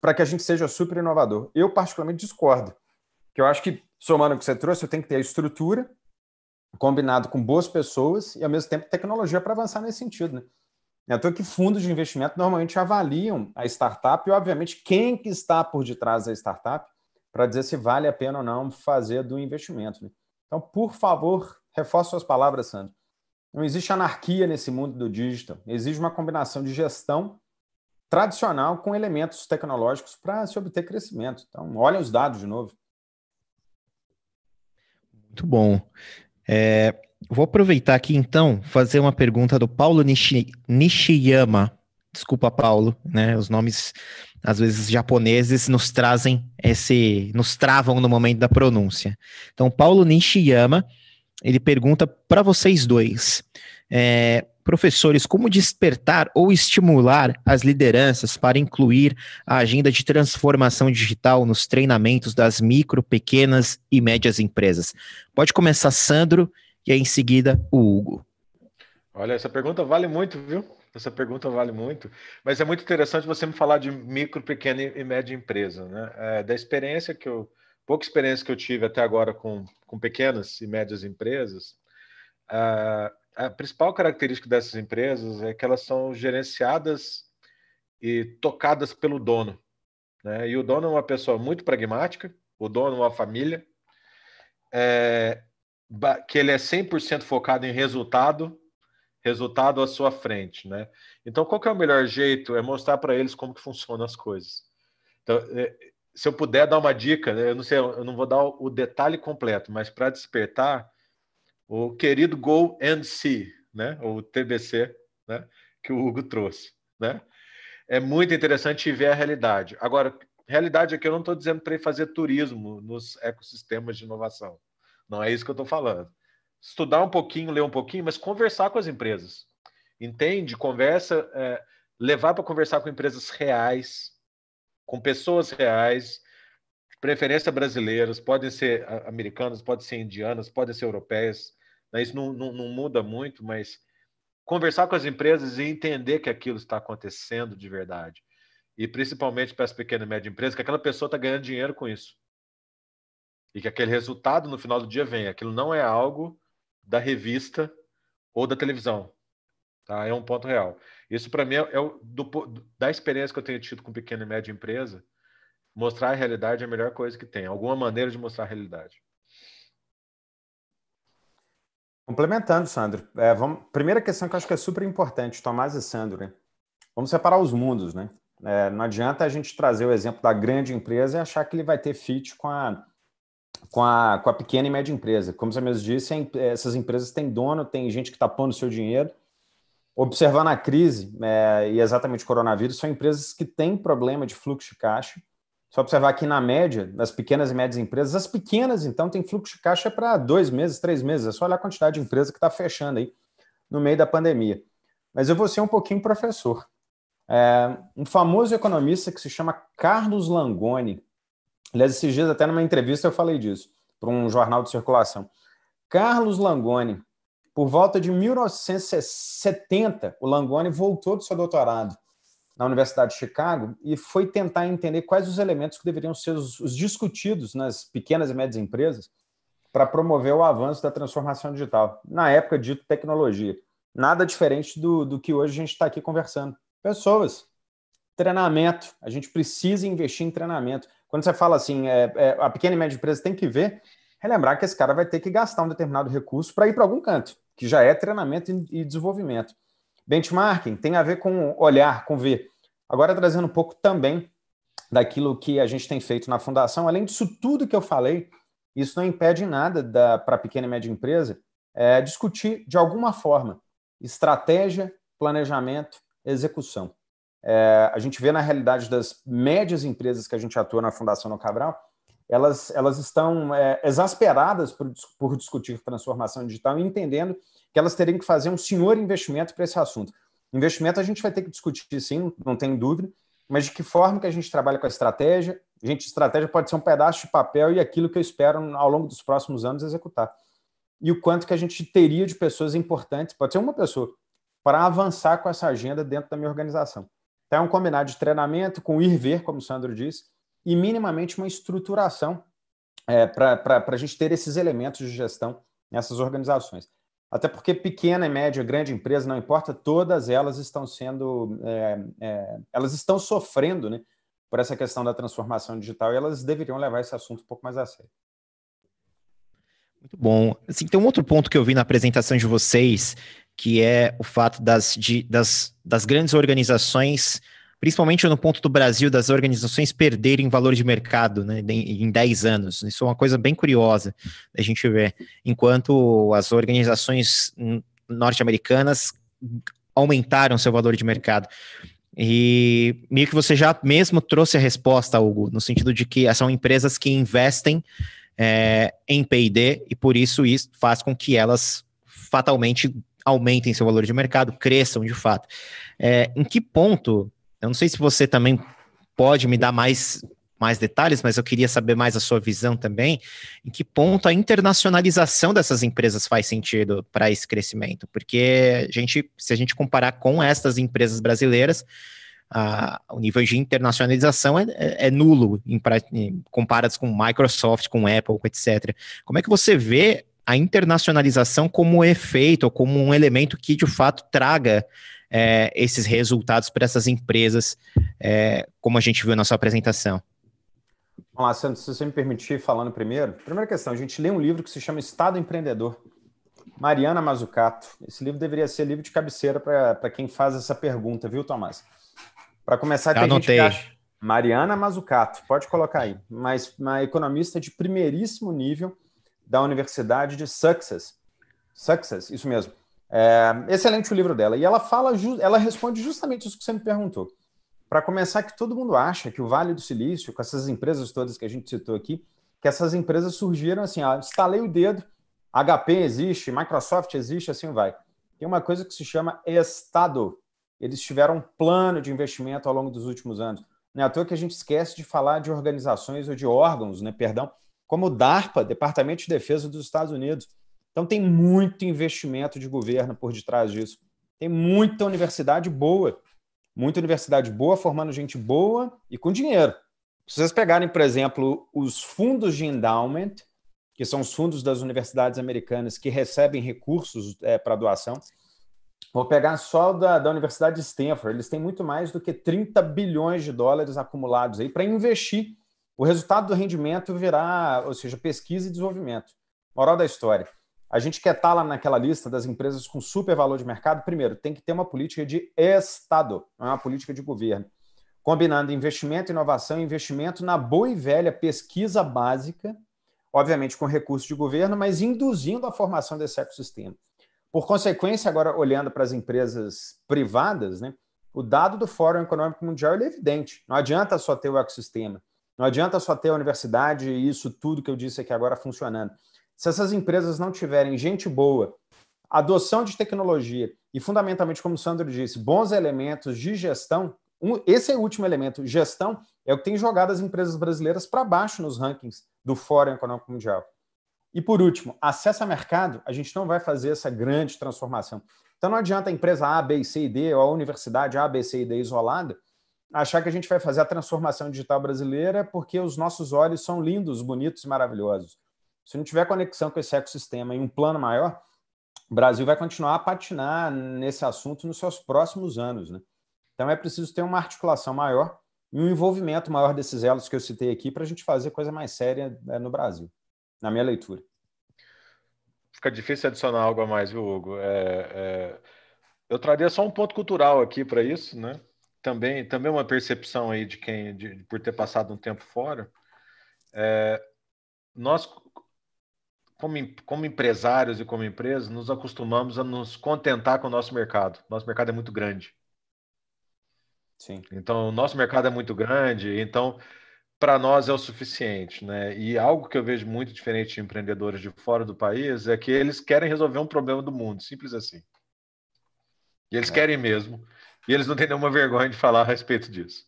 para que a gente seja super inovador. Eu, particularmente, discordo. Que eu acho que, somando o que você trouxe, eu tenho que ter a estrutura combinado com boas pessoas e, ao mesmo tempo, tecnologia para avançar nesse sentido. Né? Então, que fundos de investimento normalmente avaliam a startup e, obviamente, quem que está por detrás da startup para dizer se vale a pena ou não fazer do investimento. Né? Então, por favor, reforce suas palavras, Sandro. Não existe anarquia nesse mundo do digital. Exige uma combinação de gestão tradicional com elementos tecnológicos para se obter crescimento. Então, olha os dados de novo. Muito bom. É, vou aproveitar aqui então fazer uma pergunta do Paulo Nishi, Nishiyama. Desculpa, Paulo, né? Os nomes às vezes japoneses nos trazem esse, nos travam no momento da pronúncia. Então, Paulo Nishiyama, ele pergunta para vocês dois. É, Professores, como despertar ou estimular as lideranças para incluir a agenda de transformação digital nos treinamentos das micro, pequenas e médias empresas? Pode começar, Sandro, e aí em seguida o Hugo. Olha, essa pergunta vale muito, viu? Essa pergunta vale muito, mas é muito interessante você me falar de micro, pequena e média empresa, né? É, da experiência que eu, pouca experiência que eu tive até agora com, com pequenas e médias empresas, a ah, a principal característica dessas empresas é que elas são gerenciadas e tocadas pelo dono. Né? E o dono é uma pessoa muito pragmática, o dono é uma família, é, que ele é 100% focado em resultado, resultado à sua frente. Né? Então, qual que é o melhor jeito? É mostrar para eles como que funcionam as coisas. Então, é, se eu puder dar uma dica, né? eu não sei, eu não vou dar o detalhe completo, mas para despertar, o querido Go and See, né? o TBC, né? que o Hugo trouxe. Né? É muito interessante ver a realidade. Agora, realidade é que eu não estou dizendo para ele fazer turismo nos ecossistemas de inovação. Não é isso que eu estou falando. Estudar um pouquinho, ler um pouquinho, mas conversar com as empresas. Entende? Conversa, é, levar para conversar com empresas reais, com pessoas reais, de preferência brasileiras, podem ser americanas, podem ser indianas, podem ser europeias, né? Isso não, não, não muda muito, mas conversar com as empresas e entender que aquilo está acontecendo de verdade. E principalmente para as pequenas e médias empresas, que aquela pessoa está ganhando dinheiro com isso. E que aquele resultado no final do dia vem. Aquilo não é algo da revista ou da televisão. Tá? É um ponto real. Isso, para mim, é, é do, da experiência que eu tenho tido com pequena e média empresa, mostrar a realidade é a melhor coisa que tem. Alguma maneira de mostrar a realidade. Complementando, Sandro, é, vamos... primeira questão que eu acho que é super importante, Tomás e Sandro, né? vamos separar os mundos, né? É, não adianta a gente trazer o exemplo da grande empresa e achar que ele vai ter fit com a, com a, com a pequena e média empresa. Como você mesmo disse, essas empresas têm dono, tem gente que está pondo seu dinheiro. Observando a crise é, e exatamente o coronavírus, são empresas que têm problema de fluxo de caixa só observar aqui na média, das pequenas e médias empresas, as pequenas, então, tem fluxo de caixa para dois meses, três meses. É só olhar a quantidade de empresa que está fechando aí no meio da pandemia. Mas eu vou ser um pouquinho professor. É, um famoso economista que se chama Carlos Langoni, aliás, esses dias até numa entrevista eu falei disso, para um jornal de circulação. Carlos Langoni, por volta de 1970, o Langoni voltou do seu doutorado na Universidade de Chicago e foi tentar entender quais os elementos que deveriam ser os, os discutidos nas pequenas e médias empresas para promover o avanço da transformação digital, na época de tecnologia. Nada diferente do, do que hoje a gente está aqui conversando. Pessoas, treinamento, a gente precisa investir em treinamento. Quando você fala assim, é, é, a pequena e média empresa tem que ver, é lembrar que esse cara vai ter que gastar um determinado recurso para ir para algum canto, que já é treinamento e desenvolvimento. Benchmarking tem a ver com olhar, com ver. Agora, trazendo um pouco também daquilo que a gente tem feito na fundação, além disso tudo que eu falei, isso não impede em nada para a pequena e média empresa é, discutir de alguma forma estratégia, planejamento, execução. É, a gente vê na realidade das médias empresas que a gente atua na Fundação No Cabral, elas, elas estão é, exasperadas por, por discutir transformação digital, entendendo que elas teriam que fazer um senhor investimento para esse assunto. Investimento a gente vai ter que discutir, sim, não tem dúvida, mas de que forma que a gente trabalha com a estratégia? Gente, estratégia pode ser um pedaço de papel e aquilo que eu espero ao longo dos próximos anos executar. E o quanto que a gente teria de pessoas importantes, pode ser uma pessoa, para avançar com essa agenda dentro da minha organização. Então, é um combinado de treinamento com ir ver, como o Sandro disse, e minimamente uma estruturação é, para a gente ter esses elementos de gestão nessas organizações. Até porque pequena e média, grande empresa, não importa, todas elas estão sendo, é, é, elas estão sofrendo, né, por essa questão da transformação digital e elas deveriam levar esse assunto um pouco mais a sério. Muito bom. Assim, tem um outro ponto que eu vi na apresentação de vocês, que é o fato das, de, das, das grandes organizações principalmente no ponto do Brasil, das organizações perderem valor de mercado né, em 10 anos. Isso é uma coisa bem curiosa a gente ver. Enquanto as organizações norte-americanas aumentaram seu valor de mercado. E meio que você já mesmo trouxe a resposta, Hugo, no sentido de que são empresas que investem é, em PD e por isso isso faz com que elas fatalmente aumentem seu valor de mercado, cresçam de fato. É, em que ponto eu não sei se você também pode me dar mais, mais detalhes, mas eu queria saber mais a sua visão também. Em que ponto a internacionalização dessas empresas faz sentido para esse crescimento? Porque a gente, se a gente comparar com essas empresas brasileiras, a, o nível de internacionalização é, é, é nulo em, em, comparados com Microsoft, com Apple, etc. Como é que você vê a internacionalização como efeito, ou como um elemento que de fato traga é, esses resultados para essas empresas, é, como a gente viu na sua apresentação? Vamos lá, Sandro, se você me permitir, falando primeiro. Primeira questão, a gente lê um livro que se chama Estado Empreendedor, Mariana Mazucato. Esse livro deveria ser livro de cabeceira para quem faz essa pergunta, viu, Tomás? Para começar, tem anotei. gente que Mariana Mazucato. pode colocar aí, mas uma economista de primeiríssimo nível da Universidade de Success. Success, isso mesmo. É, excelente o livro dela. E ela fala, ela responde justamente isso que você me perguntou. Para começar, que todo mundo acha que o Vale do Silício, com essas empresas todas que a gente citou aqui, que essas empresas surgiram assim, estalei o dedo, HP existe, Microsoft existe, assim vai. Tem uma coisa que se chama Estado. Eles tiveram um plano de investimento ao longo dos últimos anos. Não é à toa que a gente esquece de falar de organizações ou de órgãos, né? Perdão, como o DARPA, Departamento de Defesa dos Estados Unidos, então, tem muito investimento de governo por detrás disso. Tem muita universidade boa, muita universidade boa formando gente boa e com dinheiro. Se vocês pegarem, por exemplo, os fundos de endowment, que são os fundos das universidades americanas que recebem recursos é, para doação, vou pegar só da, da Universidade de Stanford, eles têm muito mais do que 30 bilhões de dólares acumulados aí para investir. O resultado do rendimento virá, ou seja, pesquisa e desenvolvimento. Moral da história. A gente quer estar tá lá naquela lista das empresas com super valor de mercado. Primeiro, tem que ter uma política de Estado, não é uma política de governo. Combinando investimento, inovação, investimento na boa e velha pesquisa básica, obviamente com recursos de governo, mas induzindo a formação desse ecossistema. Por consequência, agora olhando para as empresas privadas, né, o dado do Fórum Econômico Mundial é evidente. Não adianta só ter o ecossistema, não adianta só ter a universidade e isso tudo que eu disse aqui agora funcionando. Se essas empresas não tiverem gente boa, adoção de tecnologia e, fundamentalmente, como o Sandro disse, bons elementos de gestão, um, esse é o último elemento, gestão, é o que tem jogado as empresas brasileiras para baixo nos rankings do Fórum Econômico Mundial. E por último, acesso a mercado, a gente não vai fazer essa grande transformação. Então não adianta a empresa A, B, C e D, ou a universidade A, B, C e D isolada, achar que a gente vai fazer a transformação digital brasileira porque os nossos olhos são lindos, bonitos e maravilhosos. Se não tiver conexão com esse ecossistema e um plano maior, o Brasil vai continuar a patinar nesse assunto nos seus próximos anos. Né? Então é preciso ter uma articulação maior e um envolvimento maior desses elos que eu citei aqui para a gente fazer coisa mais séria eh, no Brasil, na minha leitura. Fica difícil adicionar algo a mais, viu, Hugo? É, é... Eu traria só um ponto cultural aqui para isso, né? Também, também uma percepção aí de quem, de, por ter passado um tempo fora. É... Nós como, como empresários e como empresas, nos acostumamos a nos contentar com o nosso mercado. Nosso mercado é muito grande. Sim. Então, o nosso mercado é muito grande, então, para nós é o suficiente. Né? E algo que eu vejo muito diferente de empreendedores de fora do país é que eles querem resolver um problema do mundo, simples assim. E eles é. querem mesmo. E eles não têm nenhuma vergonha de falar a respeito disso.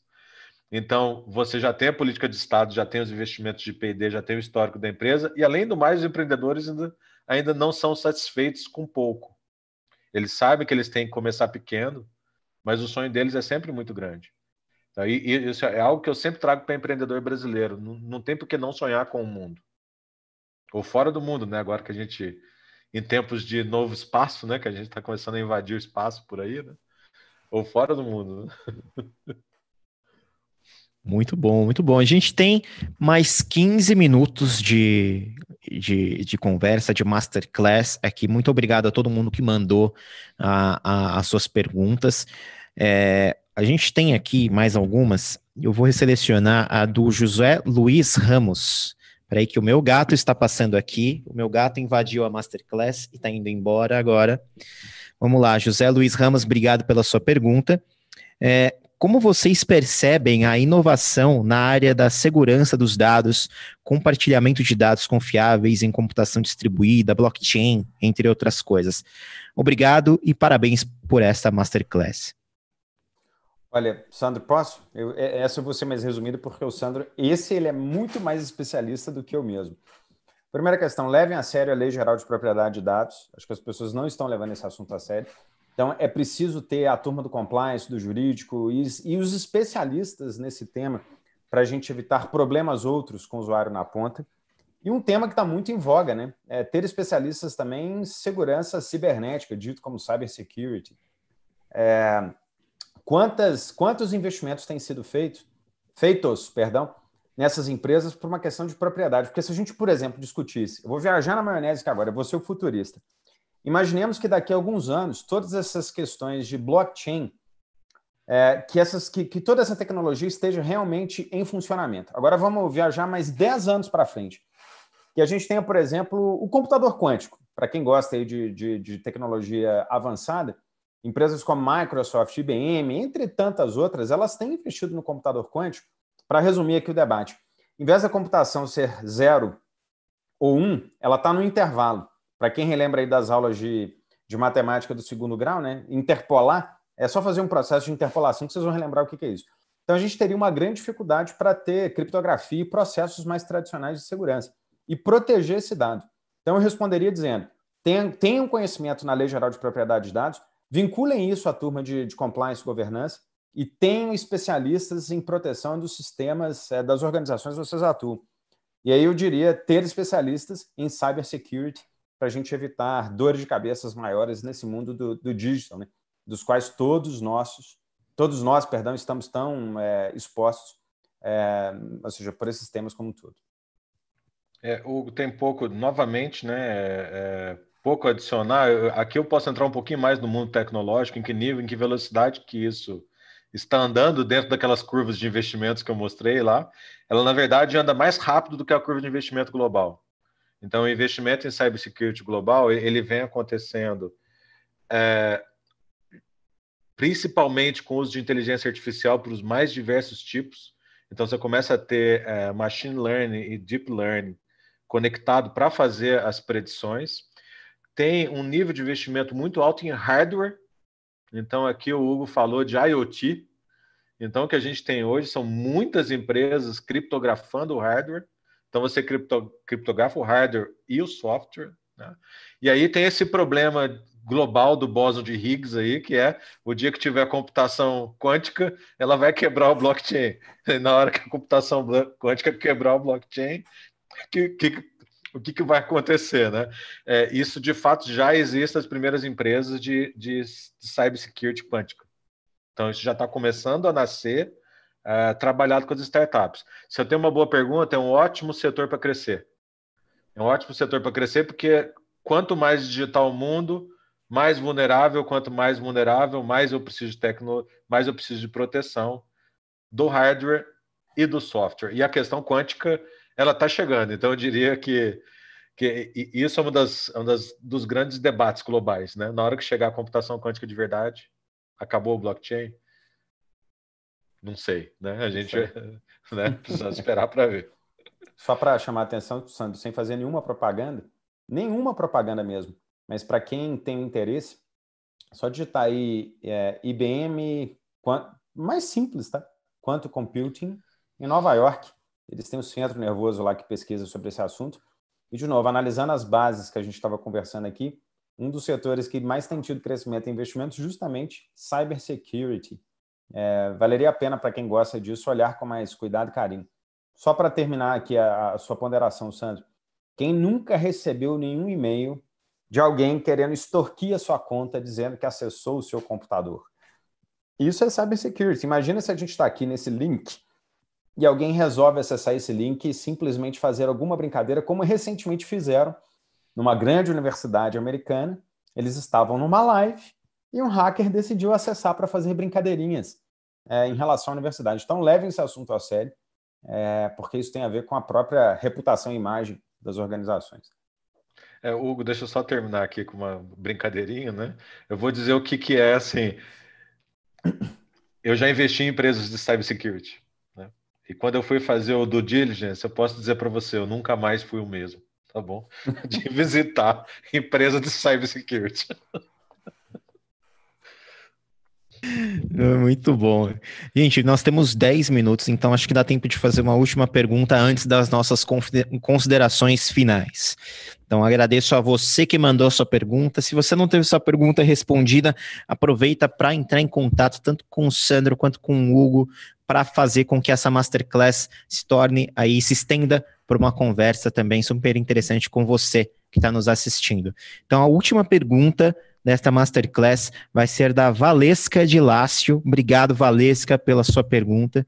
Então, você já tem a política de Estado, já tem os investimentos de PD, já tem o histórico da empresa, e além do mais, os empreendedores ainda, ainda não são satisfeitos com pouco. Eles sabem que eles têm que começar pequeno, mas o sonho deles é sempre muito grande. Tá, e, isso é algo que eu sempre trago para empreendedor brasileiro. Não, não tem por que não sonhar com o mundo. Ou fora do mundo, né? Agora que a gente, em tempos de novo espaço, né? Que a gente está começando a invadir o espaço por aí, né? Ou fora do mundo. Né? Muito bom, muito bom. A gente tem mais 15 minutos de, de, de conversa, de masterclass aqui. Muito obrigado a todo mundo que mandou a, ah, a, as suas perguntas. É, a gente tem aqui mais algumas. Eu vou selecionar a do José Luiz Ramos. aí, que o meu gato está passando aqui. O meu gato invadiu a masterclass e está indo embora agora. Vamos lá, José Luiz Ramos, obrigado pela sua pergunta. É, como vocês percebem a inovação na área da segurança dos dados, compartilhamento de dados confiáveis em computação distribuída, blockchain, entre outras coisas? Obrigado e parabéns por esta masterclass. Olha, Sandro, posso? Eu, é, essa eu vou ser mais resumido porque o Sandro, esse ele é muito mais especialista do que eu mesmo. Primeira questão, levem a sério a Lei Geral de Propriedade de Dados. Acho que as pessoas não estão levando esse assunto a sério. Então, é preciso ter a turma do compliance, do jurídico e, e os especialistas nesse tema para a gente evitar problemas outros com o usuário na ponta. E um tema que está muito em voga, né? É ter especialistas também em segurança cibernética, dito como cybersecurity. É, quantas, quantos investimentos têm sido feitos, feitos perdão, nessas empresas por uma questão de propriedade? Porque se a gente, por exemplo, discutisse, eu vou viajar na maionese que agora, eu vou ser o futurista. Imaginemos que daqui a alguns anos, todas essas questões de blockchain, é, que, essas, que, que toda essa tecnologia esteja realmente em funcionamento. Agora vamos viajar mais 10 anos para frente. Que a gente tenha, por exemplo, o computador quântico. Para quem gosta aí de, de, de tecnologia avançada, empresas como Microsoft, IBM, entre tantas outras, elas têm investido no computador quântico. Para resumir aqui o debate, em vez da computação ser zero ou um, ela está no intervalo. Para quem relembra aí das aulas de, de matemática do segundo grau, né? Interpolar é só fazer um processo de interpolação que vocês vão relembrar o que, que é isso. Então a gente teria uma grande dificuldade para ter criptografia e processos mais tradicionais de segurança e proteger esse dado. Então eu responderia dizendo: tenham, um conhecimento na Lei Geral de Propriedade de Dados, vinculem isso à turma de, de compliance e governança e tenham especialistas em proteção dos sistemas é, das organizações que vocês atuam. E aí eu diria ter especialistas em cybersecurity para a gente evitar dores de cabeças maiores nesse mundo do, do digital, né? dos quais todos nossos, todos nós, perdão, estamos tão é, expostos, é, ou seja, por esses temas como um todo. É, Hugo, tem pouco, novamente, né, é, é pouco adicionar. aqui eu posso entrar um pouquinho mais no mundo tecnológico, em que nível, em que velocidade que isso está andando dentro daquelas curvas de investimentos que eu mostrei lá. Ela, na verdade, anda mais rápido do que a curva de investimento global. Então, o investimento em cybersecurity global ele vem acontecendo é, principalmente com o uso de inteligência artificial para os mais diversos tipos. Então, você começa a ter é, machine learning e deep learning conectado para fazer as predições. Tem um nível de investimento muito alto em hardware. Então, aqui o Hugo falou de IoT. Então, o que a gente tem hoje são muitas empresas criptografando o hardware. Então você cripto, criptografa o hardware e o software. Né? E aí tem esse problema global do bóson de Higgs aí, que é o dia que tiver computação quântica, ela vai quebrar o blockchain. E na hora que a computação quântica quebrar o blockchain, que, que, o que, que vai acontecer, né? É, isso de fato já existe nas primeiras empresas de, de, de cybersecurity quântica. Então isso já está começando a nascer é, trabalhado com as startups. Se eu tenho uma boa pergunta, é um ótimo setor para crescer. É um ótimo setor para crescer, porque quanto mais digital o mundo, mais vulnerável, quanto mais vulnerável, mais eu preciso de tecno... mais eu preciso de proteção do hardware e do software. E a questão quântica, ela está chegando. Então, eu diria que, que isso é um, das, é um das, dos grandes debates globais. Né? Na hora que chegar a computação quântica de verdade, acabou o blockchain, não sei, né? A gente né? precisa esperar para ver. Só para chamar a atenção, Sandro, sem fazer nenhuma propaganda, nenhuma propaganda mesmo, mas para quem tem interesse, só digitar aí é, IBM, mais simples, tá? Quanto Computing, em Nova York. Eles têm um centro nervoso lá que pesquisa sobre esse assunto. E, de novo, analisando as bases que a gente estava conversando aqui, um dos setores que mais tem tido crescimento e investimento justamente cybersecurity. É, valeria a pena para quem gosta disso olhar com mais cuidado e carinho. Só para terminar aqui a, a, sua ponderação, Sandro. Quem nunca recebeu nenhum e-mail de alguém querendo extorquir a sua conta dizendo que acessou o seu computador? Isso é cybersecurity. Imagina se a gente está aqui nesse link e alguém resolve acessar esse link e simplesmente fazer alguma brincadeira, como recentemente fizeram numa grande universidade americana. Eles estavam numa live e um hacker decidiu acessar para fazer brincadeirinhas é, em relação à universidade. Então, levem esse assunto a sério, é, porque isso tem a ver com a própria reputação e imagem das organizações. É, Hugo, deixa eu só terminar aqui com uma brincadeirinha, né? Eu vou dizer o que, que é, assim... Eu já investi em empresas de cybersecurity, né? E quando eu fui fazer o do diligence, eu posso dizer para você, eu nunca mais fui o mesmo, tá bom? De visitar empresa de cybersecurity. É muito bom. Gente, nós temos 10 minutos, então acho que dá tempo de fazer uma última pergunta antes das nossas considerações finais. Então agradeço a você que mandou a sua pergunta. Se você não teve sua pergunta respondida, aproveita para entrar em contato tanto com o Sandro quanto com o Hugo para fazer com que essa masterclass se torne aí se estenda por uma conversa também super interessante com você que está nos assistindo. Então a última pergunta desta Masterclass vai ser da Valesca de Lácio. Obrigado, Valesca, pela sua pergunta.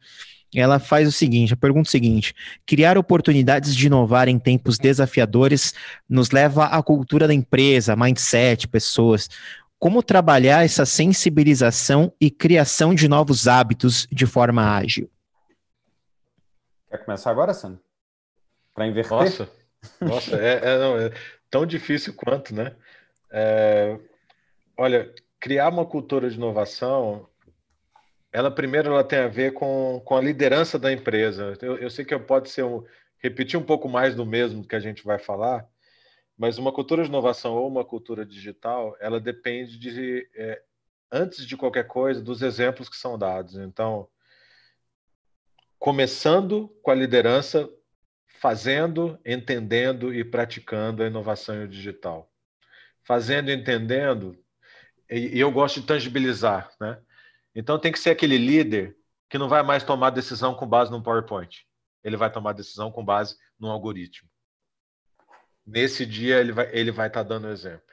Ela faz o seguinte, a pergunta é o seguinte: criar oportunidades de inovar em tempos desafiadores nos leva à cultura da empresa, mindset, pessoas. Como trabalhar essa sensibilização e criação de novos hábitos de forma ágil? Quer começar agora, Sandro? Para inverter? Nossa, nossa é, é, não, é, tão difícil quanto, né? É, Olha, criar uma cultura de inovação, ela primeiro ela tem a ver com, com a liderança da empresa. Eu, eu sei que eu pode ser um, repetir um pouco mais do mesmo que a gente vai falar, mas uma cultura de inovação ou uma cultura digital, ela depende de é, antes de qualquer coisa dos exemplos que são dados. Então, começando com a liderança, fazendo, entendendo e praticando a inovação e o digital. Fazendo e entendendo, e, e eu gosto de tangibilizar, né? Então tem que ser aquele líder que não vai mais tomar decisão com base num PowerPoint. Ele vai tomar decisão com base num algoritmo. Nesse dia ele vai ele vai estar tá dando exemplo.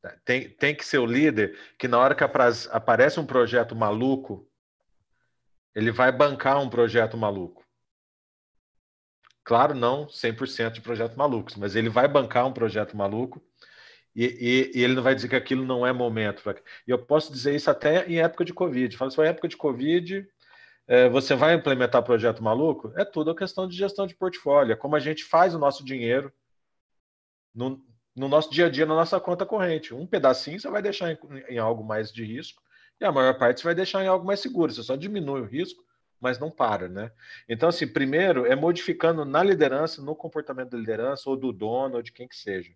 Tá, tem, tem que ser o líder que na hora que aparece um projeto maluco, ele vai bancar um projeto maluco. Claro, não 100% de projetos malucos, mas ele vai bancar um projeto maluco e, e, e, ele não vai dizer que aquilo não é momento. E eu posso dizer isso até em época de Covid. Fala, só assim, em época de Covid, é, você vai implementar projeto maluco? É tudo a questão de gestão de portfólio, é como a gente faz o nosso dinheiro no, no, nosso dia a dia, na nossa conta corrente. Um pedacinho você vai deixar em, em algo mais de risco e a maior parte você vai deixar em algo mais seguro. Você só diminui o risco, mas não para, né? Então, assim, primeiro é modificando na liderança, no comportamento da liderança, ou do dono, ou de quem que seja.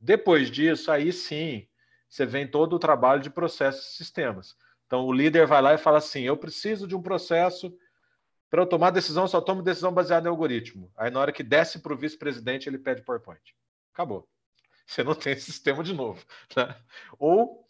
Depois disso, aí sim, você vem todo o trabalho de processos e sistemas. Então, o líder vai lá e fala assim: eu preciso de um processo para eu tomar decisão, só tomo decisão baseada em algoritmo. Aí, na hora que desce para o vice-presidente, ele pede PowerPoint. Acabou. Você não tem sistema de novo. Né? Ou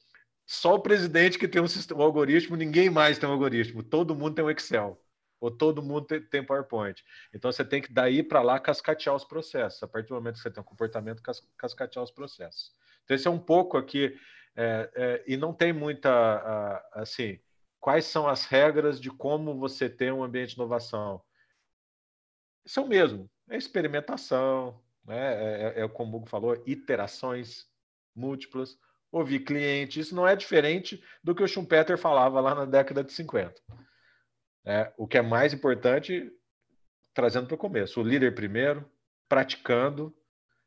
só o presidente que tem um, sistema, um algoritmo, ninguém mais tem um algoritmo, todo mundo tem um Excel ou todo mundo tem, tem PowerPoint. Então você tem que daí para lá cascatear os processos. A partir do momento que você tem um comportamento, cas, cascatear os processos. Então esse é um pouco aqui é, é, e não tem muita a, assim. Quais são as regras de como você tem um ambiente de inovação? São é mesmo. É experimentação, né? é, é como é o Hugo falou, iterações múltiplas, ouvir clientes. Isso não é diferente do que o Schumpeter falava lá na década de 50. É, o que é mais importante, trazendo para o começo, o líder primeiro, praticando,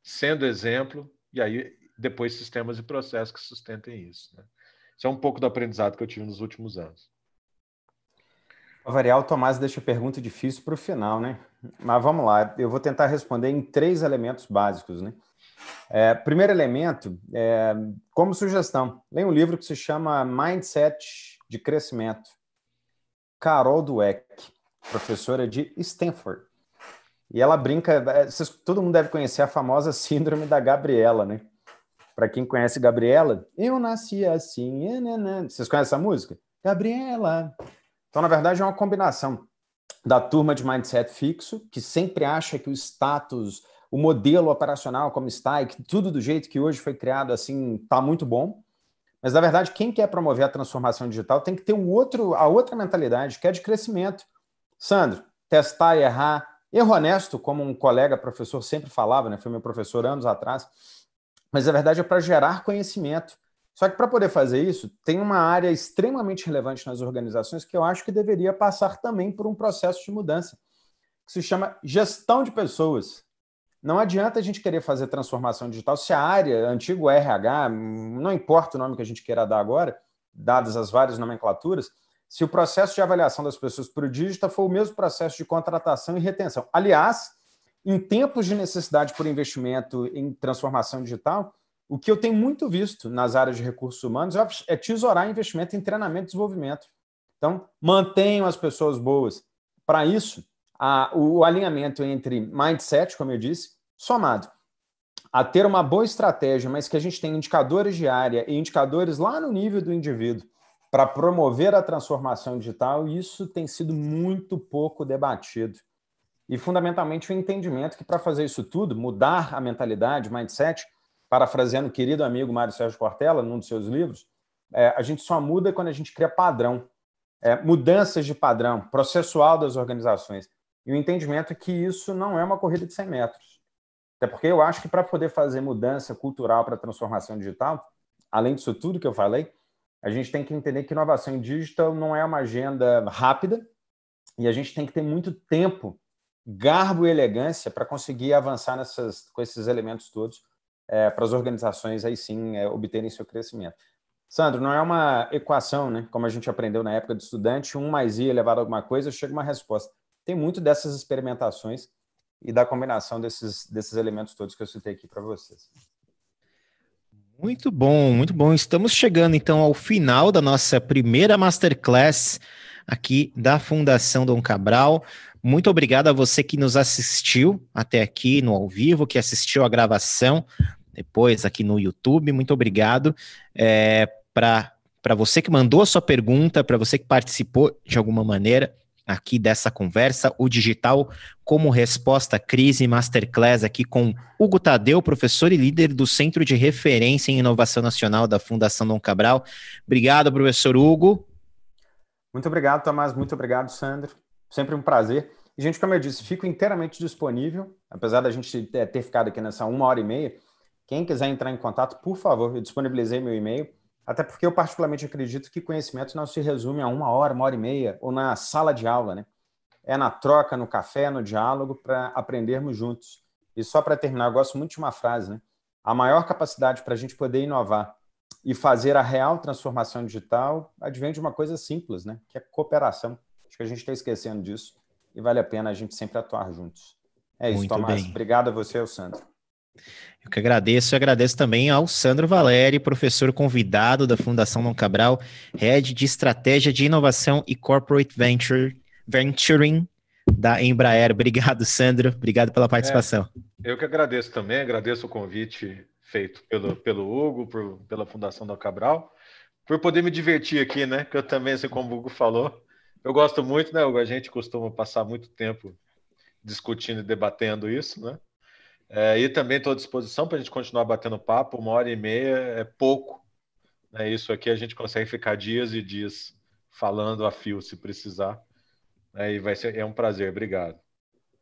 sendo exemplo, e aí depois sistemas e processos que sustentem isso. Né? Isso é um pouco do aprendizado que eu tive nos últimos anos. Para variar, o Tomás deixa a pergunta difícil para o final, né? Mas vamos lá, eu vou tentar responder em três elementos básicos, né? É, primeiro elemento, é, como sugestão, leia um livro que se chama Mindset de Crescimento, Carol Dweck, professora de Stanford. E ela brinca, é, vocês, todo mundo deve conhecer a famosa síndrome da Gabriela, né? Para quem conhece Gabriela, eu nasci assim, né, né, né? vocês conhecem essa música? Gabriela. Então, na verdade, é uma combinação da turma de mindset fixo, que sempre acha que o status, o modelo operacional como está e que tudo do jeito que hoje foi criado assim tá muito bom, mas, na verdade, quem quer promover a transformação digital tem que ter um outro, a outra mentalidade, que é de crescimento. Sandro, testar e errar, erro honesto, como um colega professor sempre falava, né? foi meu professor anos atrás, mas a verdade é para gerar conhecimento. Só que para poder fazer isso, tem uma área extremamente relevante nas organizações que eu acho que deveria passar também por um processo de mudança, que se chama gestão de pessoas. Não adianta a gente querer fazer transformação digital se a área, antigo RH, não importa o nome que a gente queira dar agora, dadas as várias nomenclaturas, se o processo de avaliação das pessoas para o digital for o mesmo processo de contratação e retenção. Aliás, em tempos de necessidade por investimento em transformação digital, o que eu tenho muito visto nas áreas de recursos humanos é, é tesourar investimento em treinamento e desenvolvimento. Então, mantenham as pessoas boas. Para isso, a, o alinhamento entre mindset, como eu disse, somado a ter uma boa estratégia, mas que a gente tem indicadores de área e indicadores lá no nível do indivíduo para promover a transformação digital, isso tem sido muito pouco debatido. E fundamentalmente o entendimento que para fazer isso tudo, mudar a mentalidade, mindset, parafraseando o querido amigo Mário Sérgio Cortella, num dos seus livros, é, a gente só muda quando a gente cria padrão, é, mudanças de padrão processual das organizações e o entendimento é que isso não é uma corrida de 100 metros. Até porque eu acho que para poder fazer mudança cultural para transformação digital, além disso tudo que eu falei, a gente tem que entender que inovação digital não é uma agenda rápida e a gente tem que ter muito tempo, garbo e elegância para conseguir avançar nessas, com esses elementos todos é, para as organizações aí sim é, obterem seu crescimento. Sandro, não é uma equação, né? Como a gente aprendeu na época de estudante, um mais i elevado a alguma coisa, chega uma resposta tem muito dessas experimentações e da combinação desses, desses elementos todos que eu citei aqui para vocês. Muito bom, muito bom. Estamos chegando então ao final da nossa primeira masterclass aqui da Fundação Dom Cabral. Muito obrigado a você que nos assistiu até aqui no ao vivo, que assistiu a gravação depois aqui no YouTube. Muito obrigado é, para você que mandou a sua pergunta, para você que participou de alguma maneira aqui dessa conversa, o digital como resposta à crise masterclass aqui com Hugo Tadeu, professor e líder do Centro de Referência em Inovação Nacional da Fundação Dom Cabral. Obrigado, professor Hugo. Muito obrigado, Tomás. Muito obrigado, Sandro. Sempre um prazer. E, gente, como eu disse, fico inteiramente disponível, apesar da gente é, ter ficado aqui nessa uma hora e meia. Quem quiser entrar em contato, por favor, eu disponibilizei meu e-mail até porque eu particularmente acredito que conhecimento não se resume a uma hora, uma hora e meia, ou na sala de aula, né? É na troca, no café, no diálogo, para aprendermos juntos. E só para terminar, eu gosto muito de uma frase, né? A maior capacidade para a gente poder inovar e fazer a real transformação digital advém de uma coisa simples, né? Que é cooperação. Acho que a gente está esquecendo disso e vale a pena a gente sempre atuar juntos. É isso, muito Tomás. Bem. Obrigado a você, Sandro. Eu que agradeço e agradeço também ao Sandro Valeri, professor convidado da Fundação Dom Cabral, Head de Estratégia de Inovação e Corporate Venture, Venturing da Embraer. Obrigado, Sandro. Obrigado pela é, participação. É, eu que agradeço também, agradeço o convite feito pelo, pelo Hugo, por, pela Fundação Dom Cabral, por poder me divertir aqui, né? Que eu também, assim como o Hugo falou, eu gosto muito, né, Hugo? A gente costuma passar muito tempo discutindo e debatendo isso, né? É, e também estou à disposição para a gente continuar batendo papo. Uma hora e meia é pouco. Né? Isso aqui a gente consegue ficar dias e dias falando a fio se precisar. Né? E vai ser, é um prazer. Obrigado.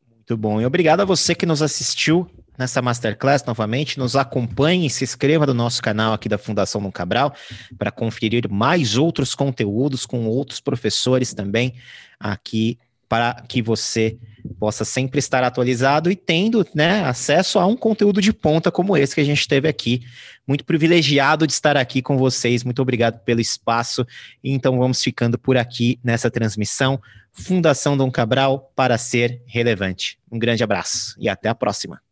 Muito bom. E obrigado a você que nos assistiu nessa masterclass novamente. Nos acompanhe e se inscreva no nosso canal aqui da Fundação Dom Cabral para conferir mais outros conteúdos com outros professores também aqui para que você possa sempre estar atualizado e tendo né, acesso a um conteúdo de ponta como esse que a gente teve aqui. Muito privilegiado de estar aqui com vocês, muito obrigado pelo espaço. Então vamos ficando por aqui nessa transmissão. Fundação Dom Cabral para ser relevante. Um grande abraço e até a próxima.